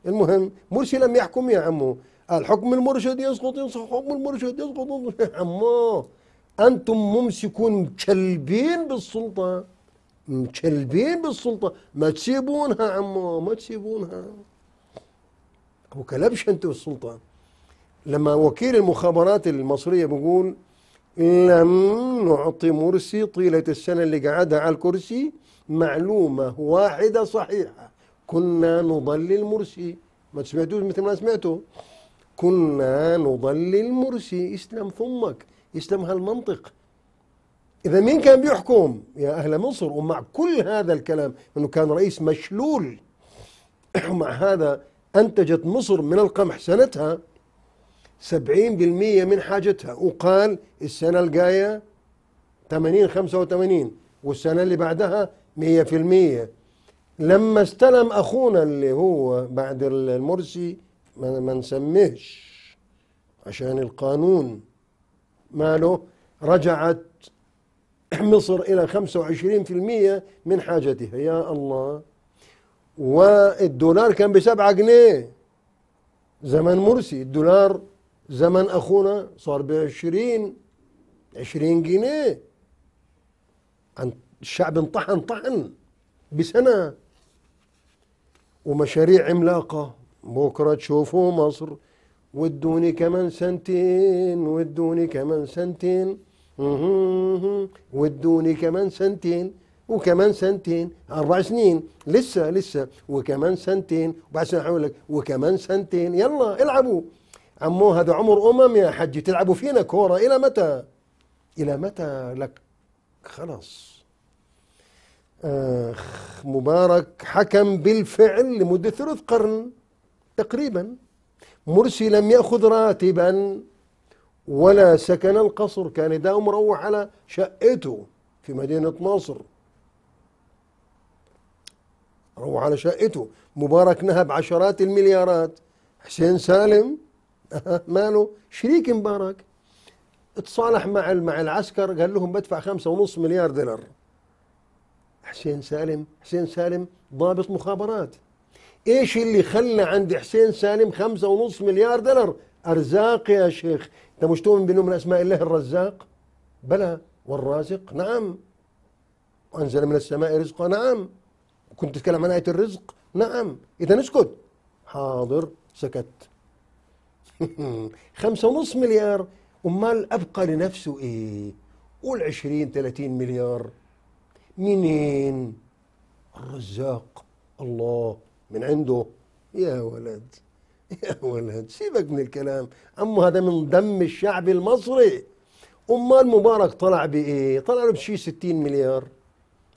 المهم مرسي لم يحكم يا عمو الحكم المرشد يسقط يسقط حكم المرشد يسقط يا عمو أنتم ممسكون مكلبين بالسلطة مكلبين بالسلطة ما تسيبونها عمو ما تسيبونها أبو كلبش أنتم السلطة لما وكيل المخابرات المصرية بيقول لم نعطي مرسي طيلة السنة اللي قعدها على الكرسي معلومة واحدة صحيحة كنا نضلل مرسي ما سمعتوش مثل ما سمعتوا كنا نضلل مرسي اسلم ثمك يشتم هالمنطق إذا مين كان بيحكم يا أهل مصر ومع كل هذا الكلام أنه كان رئيس مشلول ومع هذا أنتجت مصر من القمح سنتها 70% من حاجتها وقال السنة الجاية 80 85 والسنة اللي بعدها 100% لما استلم أخونا اللي هو بعد المرسي ما نسميهش عشان القانون ماله رجعت مصر إلى 25% من حاجتها يا الله والدولار كان بسبعة جنيه زمن مرسي الدولار زمن أخونا صار بعشرين عشرين جنيه الشعب انطحن طحن بسنة ومشاريع عملاقة بكرة تشوفوا مصر ودوني كمان سنتين ودوني كمان سنتين ودوني كمان سنتين وكمان سنتين أربع سنين لسه لسه وكمان سنتين وبعد سنة أقول لك وكمان سنتين يلا العبوا عمو هذا عمر أمم يا حجي تلعبوا فينا كورة إلى متى إلى متى لك خلاص آخ مبارك حكم بالفعل لمدة ثلث قرن تقريباً مرسي لم يأخذ راتبا ولا سكن القصر كان يداوم مروح على شقته في مدينة ناصر روح على شقته مبارك نهب عشرات المليارات حسين سالم ماله شريك مبارك اتصالح مع مع العسكر قال لهم بدفع خمسة ونص مليار دولار حسين سالم حسين سالم ضابط مخابرات ايش اللي خلى عند حسين سالم خمسة ونص مليار دولار ارزاق يا شيخ انت مش تؤمن بانه من اسماء الله الرزاق بلى والرازق نعم وانزل من السماء رزقا نعم كنت تتكلم عن آية الرزق نعم إذا نسكت حاضر سكت خمسة ونص مليار أمال أبقى لنفسه إيه قول عشرين ثلاثين مليار منين الرزاق الله من عنده يا ولد يا ولد سيبك من الكلام اما هذا من دم الشعب المصري امال مبارك طلع بايه طلع له بشي 60 مليار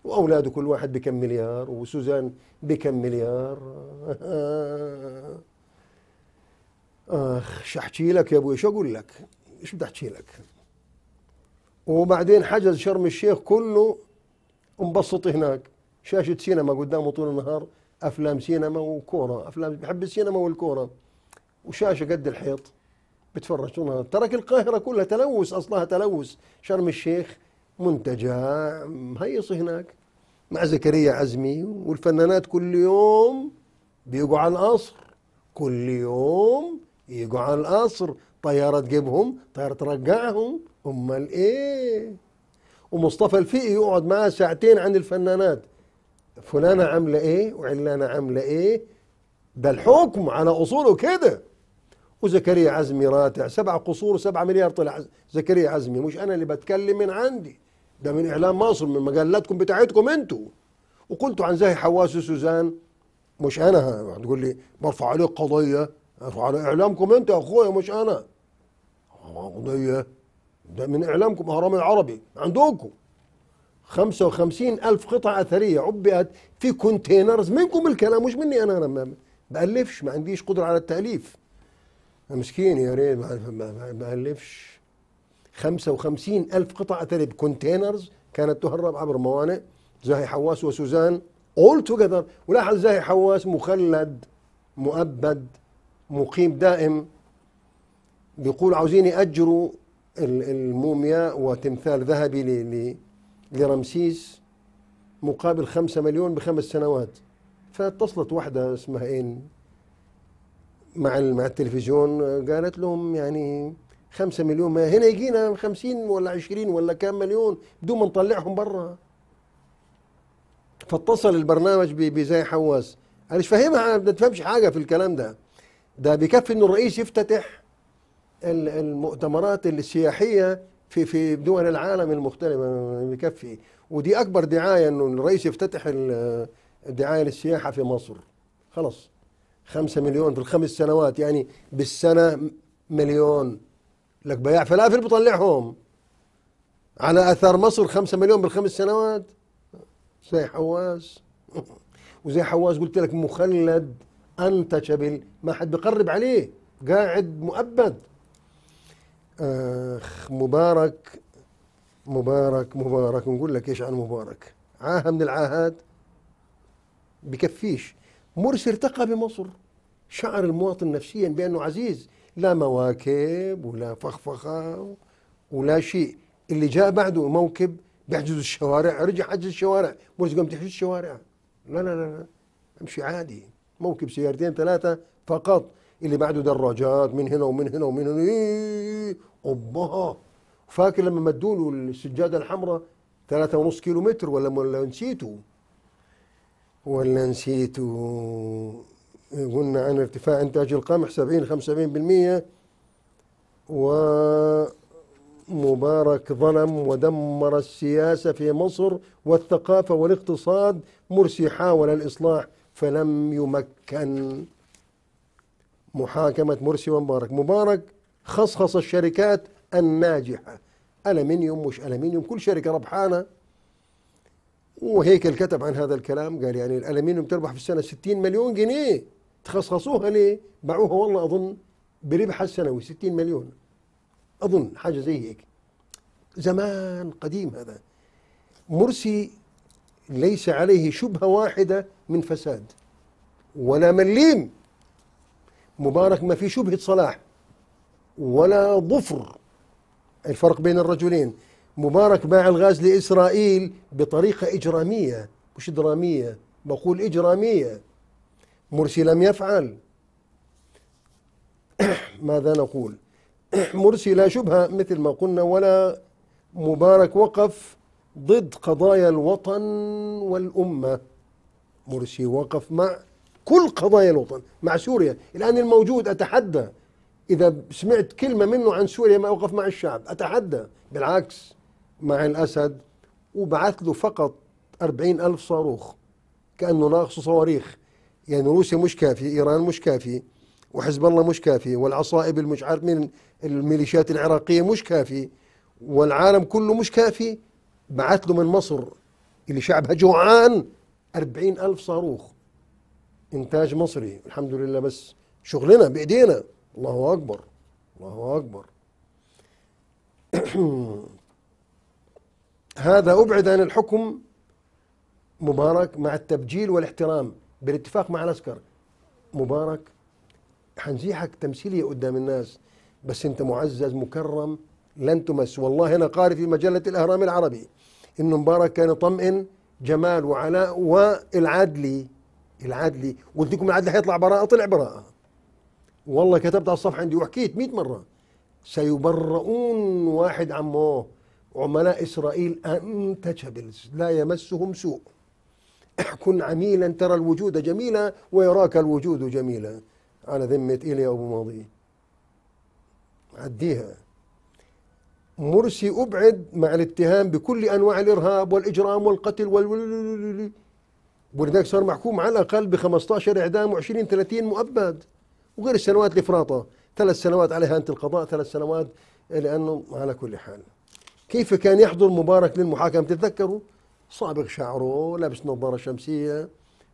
واولاده كل واحد بكم مليار وسوزان بكم مليار اخ شو احكي لك يا ابوي شو اقول لك ايش بدي احكي لك وبعدين حجز شرم الشيخ كله مبسط هناك شاشه سينما قدامه طول النهار افلام سينما وكوره افلام بحب السينما والكوره وشاشه قد الحيط بتفرج ترك القاهره كلها تلوث اصلها تلوث شرم الشيخ منتجع مهيص هناك مع زكريا عزمي والفنانات كل يوم بيقعوا على القصر كل يوم يقعوا على القصر طيارة تجيبهم طيارة ترجعهم أمال إيه ومصطفى الفقي يقعد معاه ساعتين عند الفنانات فلانة عاملة ايه وعلانة عاملة ايه ده الحكم على اصوله كده وزكريا عزمي راتع سبع قصور سبعة مليار طلع زكريا عزمي مش انا اللي بتكلم من عندي ده من اعلام مصر من مجلاتكم بتاعتكم انتوا وقلتوا عن زاهي حواس وسوزان مش انا هتقول لي برفع عليك قضيه ارفع على اعلامكم انتوا يا اخويا مش انا آه، قضيه ده من اعلامكم اهرام العربي عندكم 55 ألف قطعة أثرية عبئت في كونتينرز منكم الكلام مش مني أنا أنا ما بألفش ما عنديش قدرة على التأليف مسكين يا ريت ما بألفش 55 ألف قطعة أثرية بكونتينرز كانت تهرب عبر موانئ زاهي حواس وسوزان اول توجذر ولاحظ زاهي حواس مخلد مؤبد مقيم دائم بيقول عاوزين يأجروا الموميا وتمثال ذهبي لرمسيس مقابل خمسة مليون بخمس سنوات فاتصلت واحدة اسمها إين مع مع التلفزيون قالت لهم يعني خمسة مليون ما هنا يجينا خمسين ولا عشرين ولا كام مليون بدون ما نطلعهم برا فاتصل البرنامج بزي حواس انا مش فاهمها ما بتفهمش حاجه في الكلام ده ده بيكفي انه الرئيس يفتتح المؤتمرات السياحيه في في دول العالم المختلفه بكفي ودي اكبر دعايه انه الرئيس يفتتح الدعايه للسياحه في مصر خلاص خمسة مليون في الخمس سنوات يعني بالسنة مليون لك بياع فلافل بطلعهم على أثار مصر خمسة مليون بالخمس سنوات زي حواس وزي حواس قلت لك مخلد أنتشبل ما حد بقرب عليه قاعد مؤبد آه مبارك مبارك مبارك نقول لك ايش عن مبارك عاهه من العاهات بكفيش مرسي ارتقى بمصر شعر المواطن نفسيا بانه عزيز لا مواكب ولا فخفخه ولا شيء اللي جاء بعده موكب بيحجز الشوارع رجع حجز الشوارع مرسي قام تحجز الشوارع لا لا لا امشي عادي موكب سيارتين ثلاثه فقط اللي بعده دراجات من هنا ومن هنا ومن هنا إيه فاكر لما مدوا له السجادة الحمراء ثلاثة ونص كيلو متر ولا ولا نسيته ولا نسيته قلنا عن ارتفاع إنتاج القمح 70 75% ومبارك ظلم ودمر السياسة في مصر والثقافة والاقتصاد مرسي حاول الإصلاح فلم يمكن محاكمة مرسي ومبارك مبارك خصخص الشركات الناجحة ألمنيوم مش ألمنيوم كل شركة ربحانة وهيكل كتب عن هذا الكلام قال يعني الألمنيوم تربح في السنة 60 مليون جنيه تخصصوها ليه باعوها والله أظن بربحها السنوي 60 مليون أظن حاجة زي هيك زمان قديم هذا مرسي ليس عليه شبهة واحدة من فساد ولا مليم مبارك ما في شبهة صلاح ولا ظفر الفرق بين الرجلين مبارك باع الغاز لإسرائيل بطريقة إجرامية مش درامية بقول إجرامية مرسي لم يفعل ماذا نقول مرسي لا شبهة مثل ما قلنا ولا مبارك وقف ضد قضايا الوطن والأمة مرسي وقف مع كل قضايا الوطن مع سوريا الآن الموجود أتحدى إذا سمعت كلمة منه عن سوريا ما اوقف مع الشعب أتحدى بالعكس مع الأسد وبعث له فقط أربعين ألف صاروخ كأنه ناقص صواريخ يعني روسيا مش كافية إيران مش كافية وحزب الله مش كافي والعصائب المش عارف من الميليشيات العراقية مش كافي والعالم كله مش كافي بعث له من مصر اللي شعبها جوعان أربعين ألف صاروخ انتاج مصري الحمد لله بس شغلنا بايدينا الله اكبر الله اكبر هذا ابعد عن الحكم مبارك مع التبجيل والاحترام بالاتفاق مع العسكر مبارك حنزيحك تمثيليه قدام الناس بس انت معزز مكرم لن تمس والله انا قارئ في مجله الاهرام العربي ان مبارك كان يطمئن جمال وعلاء والعدلي العدلي قلت لكم العدلي هيطلع براءة طلع براءة والله كتبت على الصفحة عندي وحكيت 100 مرة سيبرؤون واحد عموه عملاء إسرائيل أنت تشبلز لا يمسهم سوء كن عميلا ترى الوجود جميلا ويراك الوجود جميلا على ذمة إيليا أبو ماضي عديها مرسي أبعد مع الاتهام بكل أنواع الإرهاب والإجرام والقتل وال ولذلك صار محكوم على الأقل ب 15 إعدام و20 30 مؤبد وغير السنوات الإفراطة ثلاث سنوات عليها أنت القضاء ثلاث سنوات لأنه على كل حال كيف كان يحضر مبارك للمحاكمة تتذكروا صابغ شعره لابس نظارة شمسية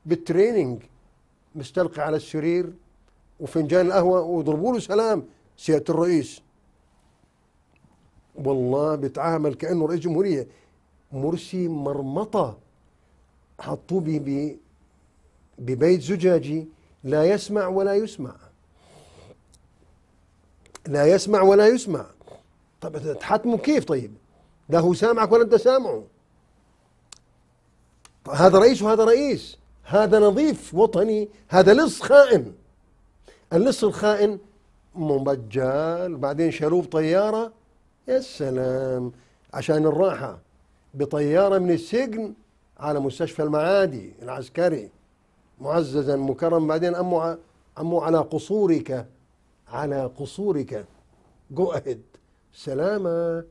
بالتريننج مستلقي على السرير وفنجان القهوة ويضربوا له سلام سيادة الرئيس والله بيتعامل كأنه رئيس جمهورية مرسي مرمطة حطوه ب ببيت زجاجي لا يسمع ولا يسمع لا يسمع ولا يسمع طب تحتمه كيف طيب لا هو سامعك ولا انت سامعه هذا رئيس وهذا رئيس هذا نظيف وطني هذا لص خائن اللص الخائن مبجل بعدين شالوه بطيارة يا سلام عشان الراحة بطيارة من السجن على مستشفى المعادي العسكري معززا مكرما بعدين أمو أمو على قصورك على قصورك جو أهيد سلامة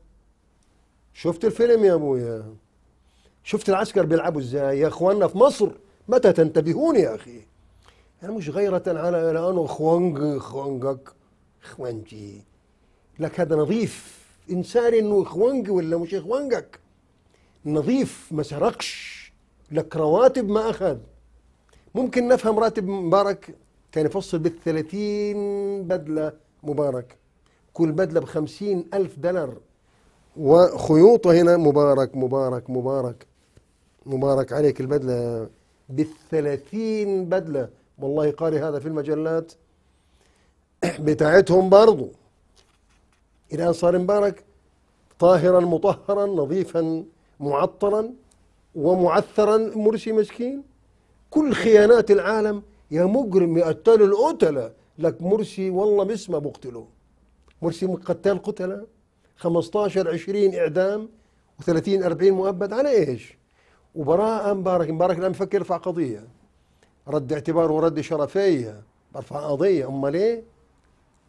شفت الفيلم يا أبويا شفت العسكر بيلعبوا إزاي يا إخواننا في مصر متى تنتبهون يا أخي أنا مش غيرة على لأنه إخوانك إخوانك خوانجي لك هذا نظيف إنسان إنه إخوانجي ولا مش إخوانجك نظيف ما سرقش لك رواتب ما أخذ ممكن نفهم راتب مبارك كان يفصل بالثلاثين بدلة مبارك كل بدلة بخمسين ألف دولار وخيوطه هنا مبارك مبارك مبارك مبارك عليك البدلة بالثلاثين بدلة والله قاري هذا في المجلات بتاعتهم برضو الآن صار مبارك طاهرا مطهرا نظيفا معطرا ومعثرا مرسي مسكين كل خيانات العالم يا مجرم يا قتال القتلة لك مرسي والله باسمه بقتله مرسي قتال قتلة 15 20 إعدام و30 40 مؤبد على إيش وبراءة مبارك مبارك الآن بفكر يرفع قضية رد اعتبار ورد شرفية برفع قضية أمال ليه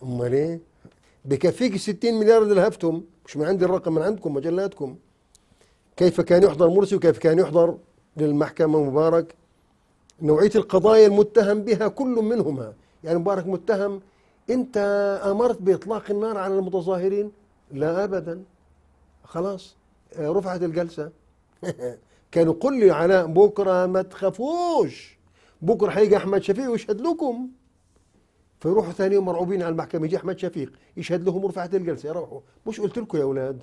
أمال ليه بكفيك 60 مليار اللي لهفتهم مش من عندي الرقم من عندكم مجلاتكم كيف كان يحضر مرسي وكيف كان يحضر للمحكمة مبارك نوعية القضايا المتهم بها كل منهما يعني مبارك متهم أنت أمرت بإطلاق النار على المتظاهرين لا أبدا خلاص آه، رفعت الجلسة كانوا قل لي علاء بكرة ما تخافوش بكرة هيجي أحمد شفيق ويشهد لكم فيروحوا ثاني يوم مرعوبين على المحكمة يجي أحمد شفيق يشهد لهم ورفعت الجلسة يروحوا مش قلت لكم يا أولاد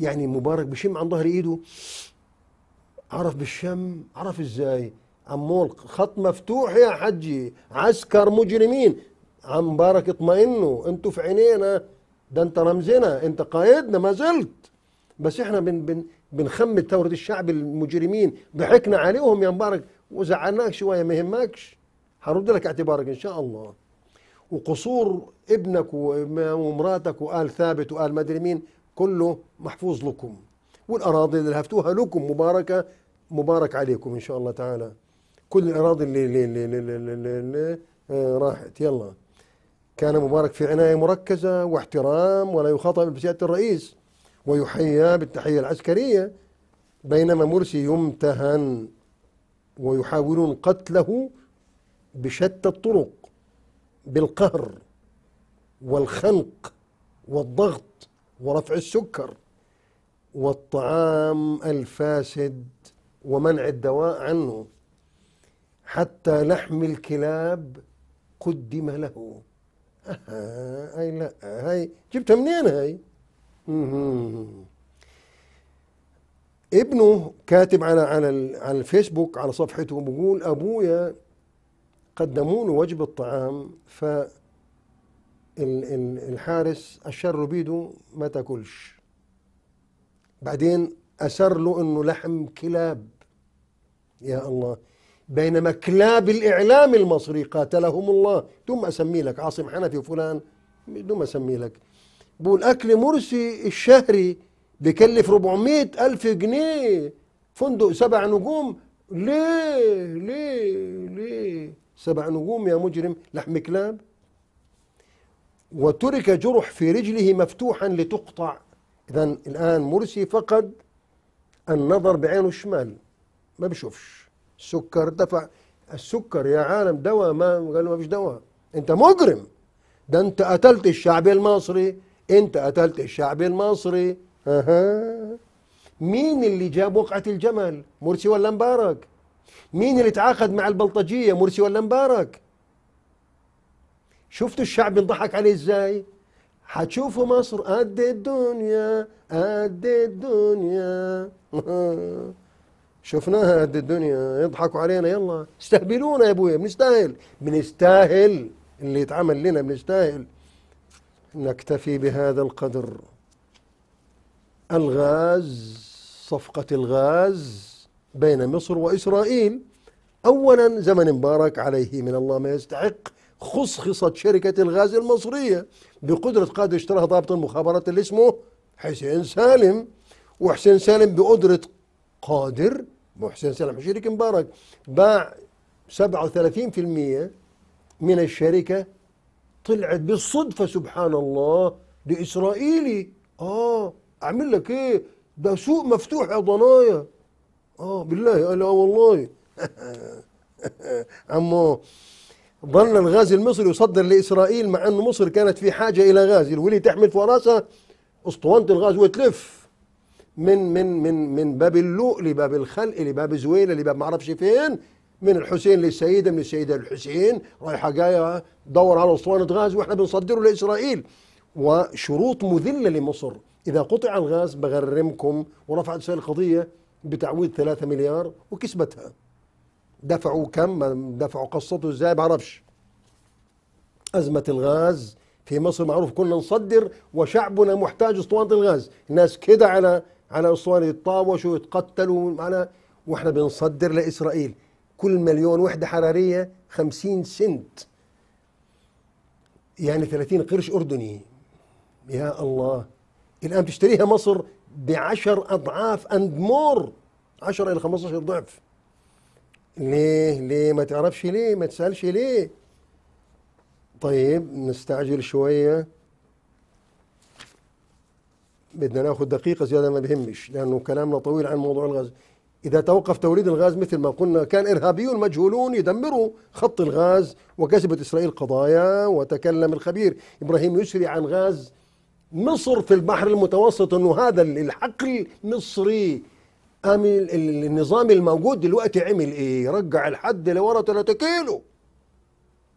يعني مبارك بشم عن ظهر ايده عرف بالشم عرف ازاي عمول خط مفتوح يا حجي عسكر مجرمين عم مبارك اطمئنوا انتوا في عينينا ده انت رمزنا انت قائدنا ما زلت بس احنا بن بن بنخمد ثورة الشعب المجرمين ضحكنا عليهم يا مبارك وزعلناك شوية ما يهمكش هرد لك اعتبارك ان شاء الله وقصور ابنك ومراتك وآل ثابت وآل مدري مين كله محفوظ لكم والأراضي اللي لهفتوها لكم مباركة مبارك عليكم إن شاء الله تعالى كل الأراضي اللي, اللي, اللي, اللي, اللي, اللي, اللي آه راحت يلا كان مبارك في عناية مركزة واحترام ولا يخاطب بسيادة الرئيس ويحيى بالتحية العسكرية بينما مرسي يمتهن ويحاولون قتله بشتى الطرق بالقهر والخنق والضغط ورفع السكر والطعام الفاسد ومنع الدواء عنه حتى لحم الكلاب قدم له أها هاي لا هاي جبتها منين هاي ابنه كاتب على على على الفيسبوك على صفحته بيقول ابويا قدموا له وجبه طعام ف الحارس أشر بيده ما تاكلش بعدين أسر له أنه لحم كلاب يا الله بينما كلاب الإعلام المصري قاتلهم الله دم أسمي لك عاصم حنفي وفلان دم أسمي لك بقول أكل مرسي الشهري بكلف 400 ألف جنيه فندق سبع نجوم ليه ليه ليه سبع نجوم يا مجرم لحم كلاب وترك جرح في رجله مفتوحا لتقطع إذا الآن مرسي فقد النظر بعينه الشمال ما بيشوفش السكر دفع السكر يا عالم دواء ما قال له ما فيش دواء أنت مجرم ده أنت قتلت الشعب المصري أنت قتلت الشعب المصري أها مين اللي جاب وقعة الجمل مرسي ولا مبارك مين اللي تعاقد مع البلطجية مرسي ولا مبارك شفتوا الشعب ينضحك عليه ازاي حتشوفوا مصر قد الدنيا قد الدنيا شفناها قد الدنيا يضحكوا علينا يلا استهبلونا يا ابويا بنستاهل بنستاهل اللي يتعمل لنا بنستاهل نكتفي بهذا القدر الغاز صفقة الغاز بين مصر وإسرائيل أولا زمن مبارك عليه من الله ما يستحق خصخصت شركة الغاز المصرية بقدرة قائد اشتراها ضابط المخابرات اللي اسمه حسين سالم وحسين سالم بقدرة قادر وحسين سالم شريك مبارك باع 37% من الشركة طلعت بالصدفة سبحان الله لإسرائيلي آه أعمل لك إيه ده سوق مفتوح يا ضنايا آه بالله قال آه والله عمو ظن الغاز المصري يصدر لإسرائيل مع أن مصر كانت في حاجة إلى غاز الولي تحمل في راسها أسطوانة الغاز وتلف من من من من باب اللؤ لباب الخلق لباب زويلة لباب ما اعرفش فين من الحسين للسيدة من السيدة للحسين رايحة جاية دور على أسطوانة غاز وإحنا بنصدره لإسرائيل وشروط مذلة لمصر إذا قطع الغاز بغرمكم ورفعت سؤال القضية بتعويض 3 مليار وكسبتها دفعوا كم دفعوا قصته ازاي بعرفش أزمة الغاز في مصر معروف كنا نصدر وشعبنا محتاج اسطوانة الغاز الناس كده على على اسطوانة يتطاوشوا ويتقتلوا على واحنا بنصدر لإسرائيل كل مليون وحدة حرارية 50 سنت يعني 30 قرش أردني يا الله الآن تشتريها مصر بعشر أضعاف أند مور 10 إلى 15 ضعف ليه ليه ما تعرفش ليه ما تسألش ليه طيب نستعجل شوية بدنا ناخذ دقيقة زيادة ما بهمش لأنه كلامنا طويل عن موضوع الغاز إذا توقف توريد الغاز مثل ما قلنا كان إرهابيون مجهولون يدمروا خط الغاز وكسبت إسرائيل قضايا وتكلم الخبير إبراهيم يسري عن غاز مصر في البحر المتوسط أنه هذا الحقل مصري قام النظام الموجود دلوقتي عمل ايه رجع الحد لورا 3 كيلو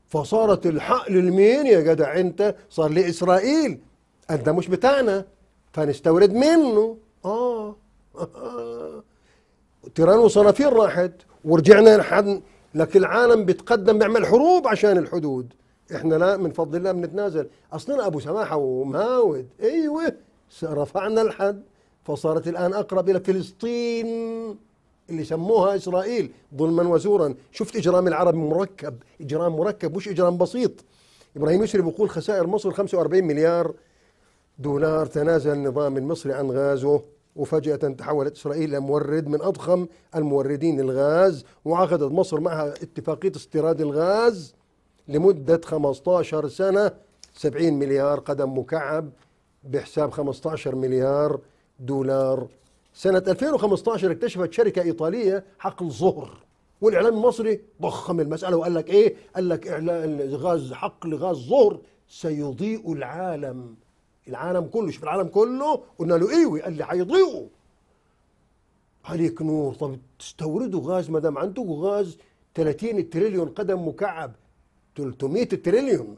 فصارت الحقل لمين يا جدع انت صار لاسرائيل انت مش بتاعنا فنستورد منه اه, آه. تيران وصنافير راحت ورجعنا لحد لكن العالم بيتقدم بيعمل حروب عشان الحدود احنا لا من فضل الله بنتنازل اصلنا ابو سماحه ومهاود ايوه رفعنا الحد فصارت الآن أقرب إلى فلسطين اللي سموها إسرائيل ظلما وزورا شفت إجرام العرب مركب إجرام مركب مش إجرام بسيط إبراهيم يشرب بيقول خسائر مصر 45 مليار دولار تنازل النظام المصري عن غازه وفجأة تحولت إسرائيل إلى مورد من أضخم الموردين للغاز وعقدت مصر معها اتفاقية استيراد الغاز لمدة 15 سنة 70 مليار قدم مكعب بحساب 15 مليار دولار سنة 2015 اكتشفت شركة إيطالية حقل ظهر والإعلام المصري ضخم المسألة وقال لك إيه؟ قال لك غاز حقل غاز ظهر سيضيء العالم العالم كله شوف العالم كله قلنا له ايوه قال لي هيضيئوا عليك نور طب تستوردوا غاز ما دام عندكم غاز 30 تريليون قدم مكعب 300 تريليون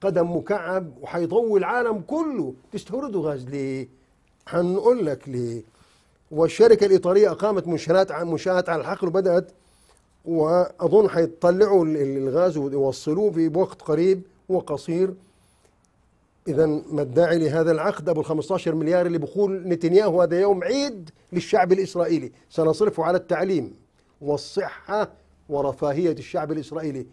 قدم مكعب وهيضوي العالم كله تستوردوا غاز ليه؟ هنقول لك ليه والشركة الإيطالية أقامت منشآت منشآت على الحقل وبدأت وأظن هيطلعوا الغاز ويوصلوه في وقت قريب وقصير إذا ما الداعي لهذا العقد أبو ال 15 مليار اللي بقول نتنياهو هذا يوم عيد للشعب الإسرائيلي سنصرفه على التعليم والصحة ورفاهية الشعب الإسرائيلي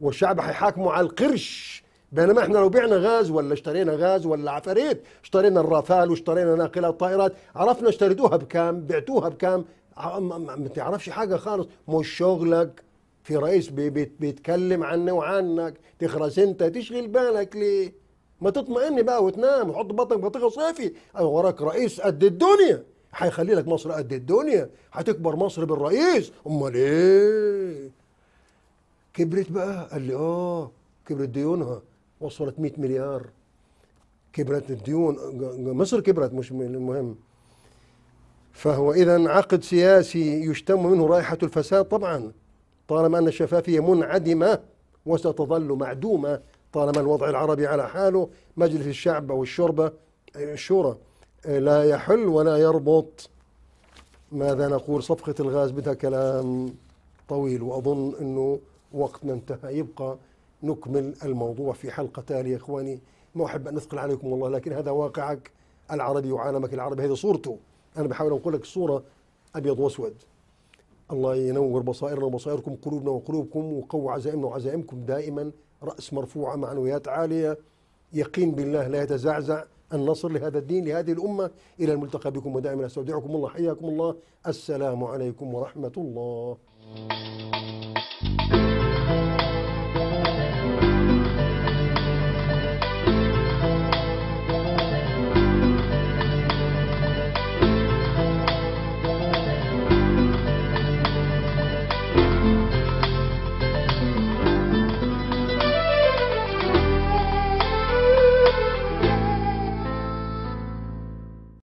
والشعب هيحاكمه على القرش بينما احنا لو بعنا غاز ولا اشترينا غاز ولا عفاريت اشترينا الرافال واشترينا ناقلات طائرات عرفنا اشتريتوها بكام بعتوها بكام ما تعرفش حاجه خالص مش شغلك في رئيس بيتكلم عني وعنك تخرس انت تشغل بالك ليه ما تطمئن بقى وتنام وحط بطنك بطيخه صيفي وراك رئيس قد الدنيا هيخلي لك مصر قد الدنيا هتكبر مصر بالرئيس امال ايه كبرت بقى قال لي اه كبرت ديونها وصلت 100 مليار كبرت الديون مصر كبرت مش المهم فهو إذا عقد سياسي يشتم منه رائحة الفساد طبعا طالما أن الشفافية منعدمة وستظل معدومة طالما الوضع العربي على حاله مجلس الشعب أو الشربة الشورى لا يحل ولا يربط ماذا نقول صفقة الغاز بدها كلام طويل وأظن أنه وقتنا انتهى يبقى نكمل الموضوع في حلقة تالية إخواني ما أحب أن أثقل عليكم والله لكن هذا واقعك العربي وعالمك العربي هذه صورته أنا بحاول أقول لك صورة أبيض وأسود الله ينور بصائرنا وبصائركم قلوبنا وقلوبكم وقوى عزائمنا وعزائمكم دائما رأس مرفوعة معنويات عالية يقين بالله لا يتزعزع النصر لهذا الدين لهذه الأمة إلى الملتقى بكم ودائما أستودعكم الله حياكم الله السلام عليكم ورحمة الله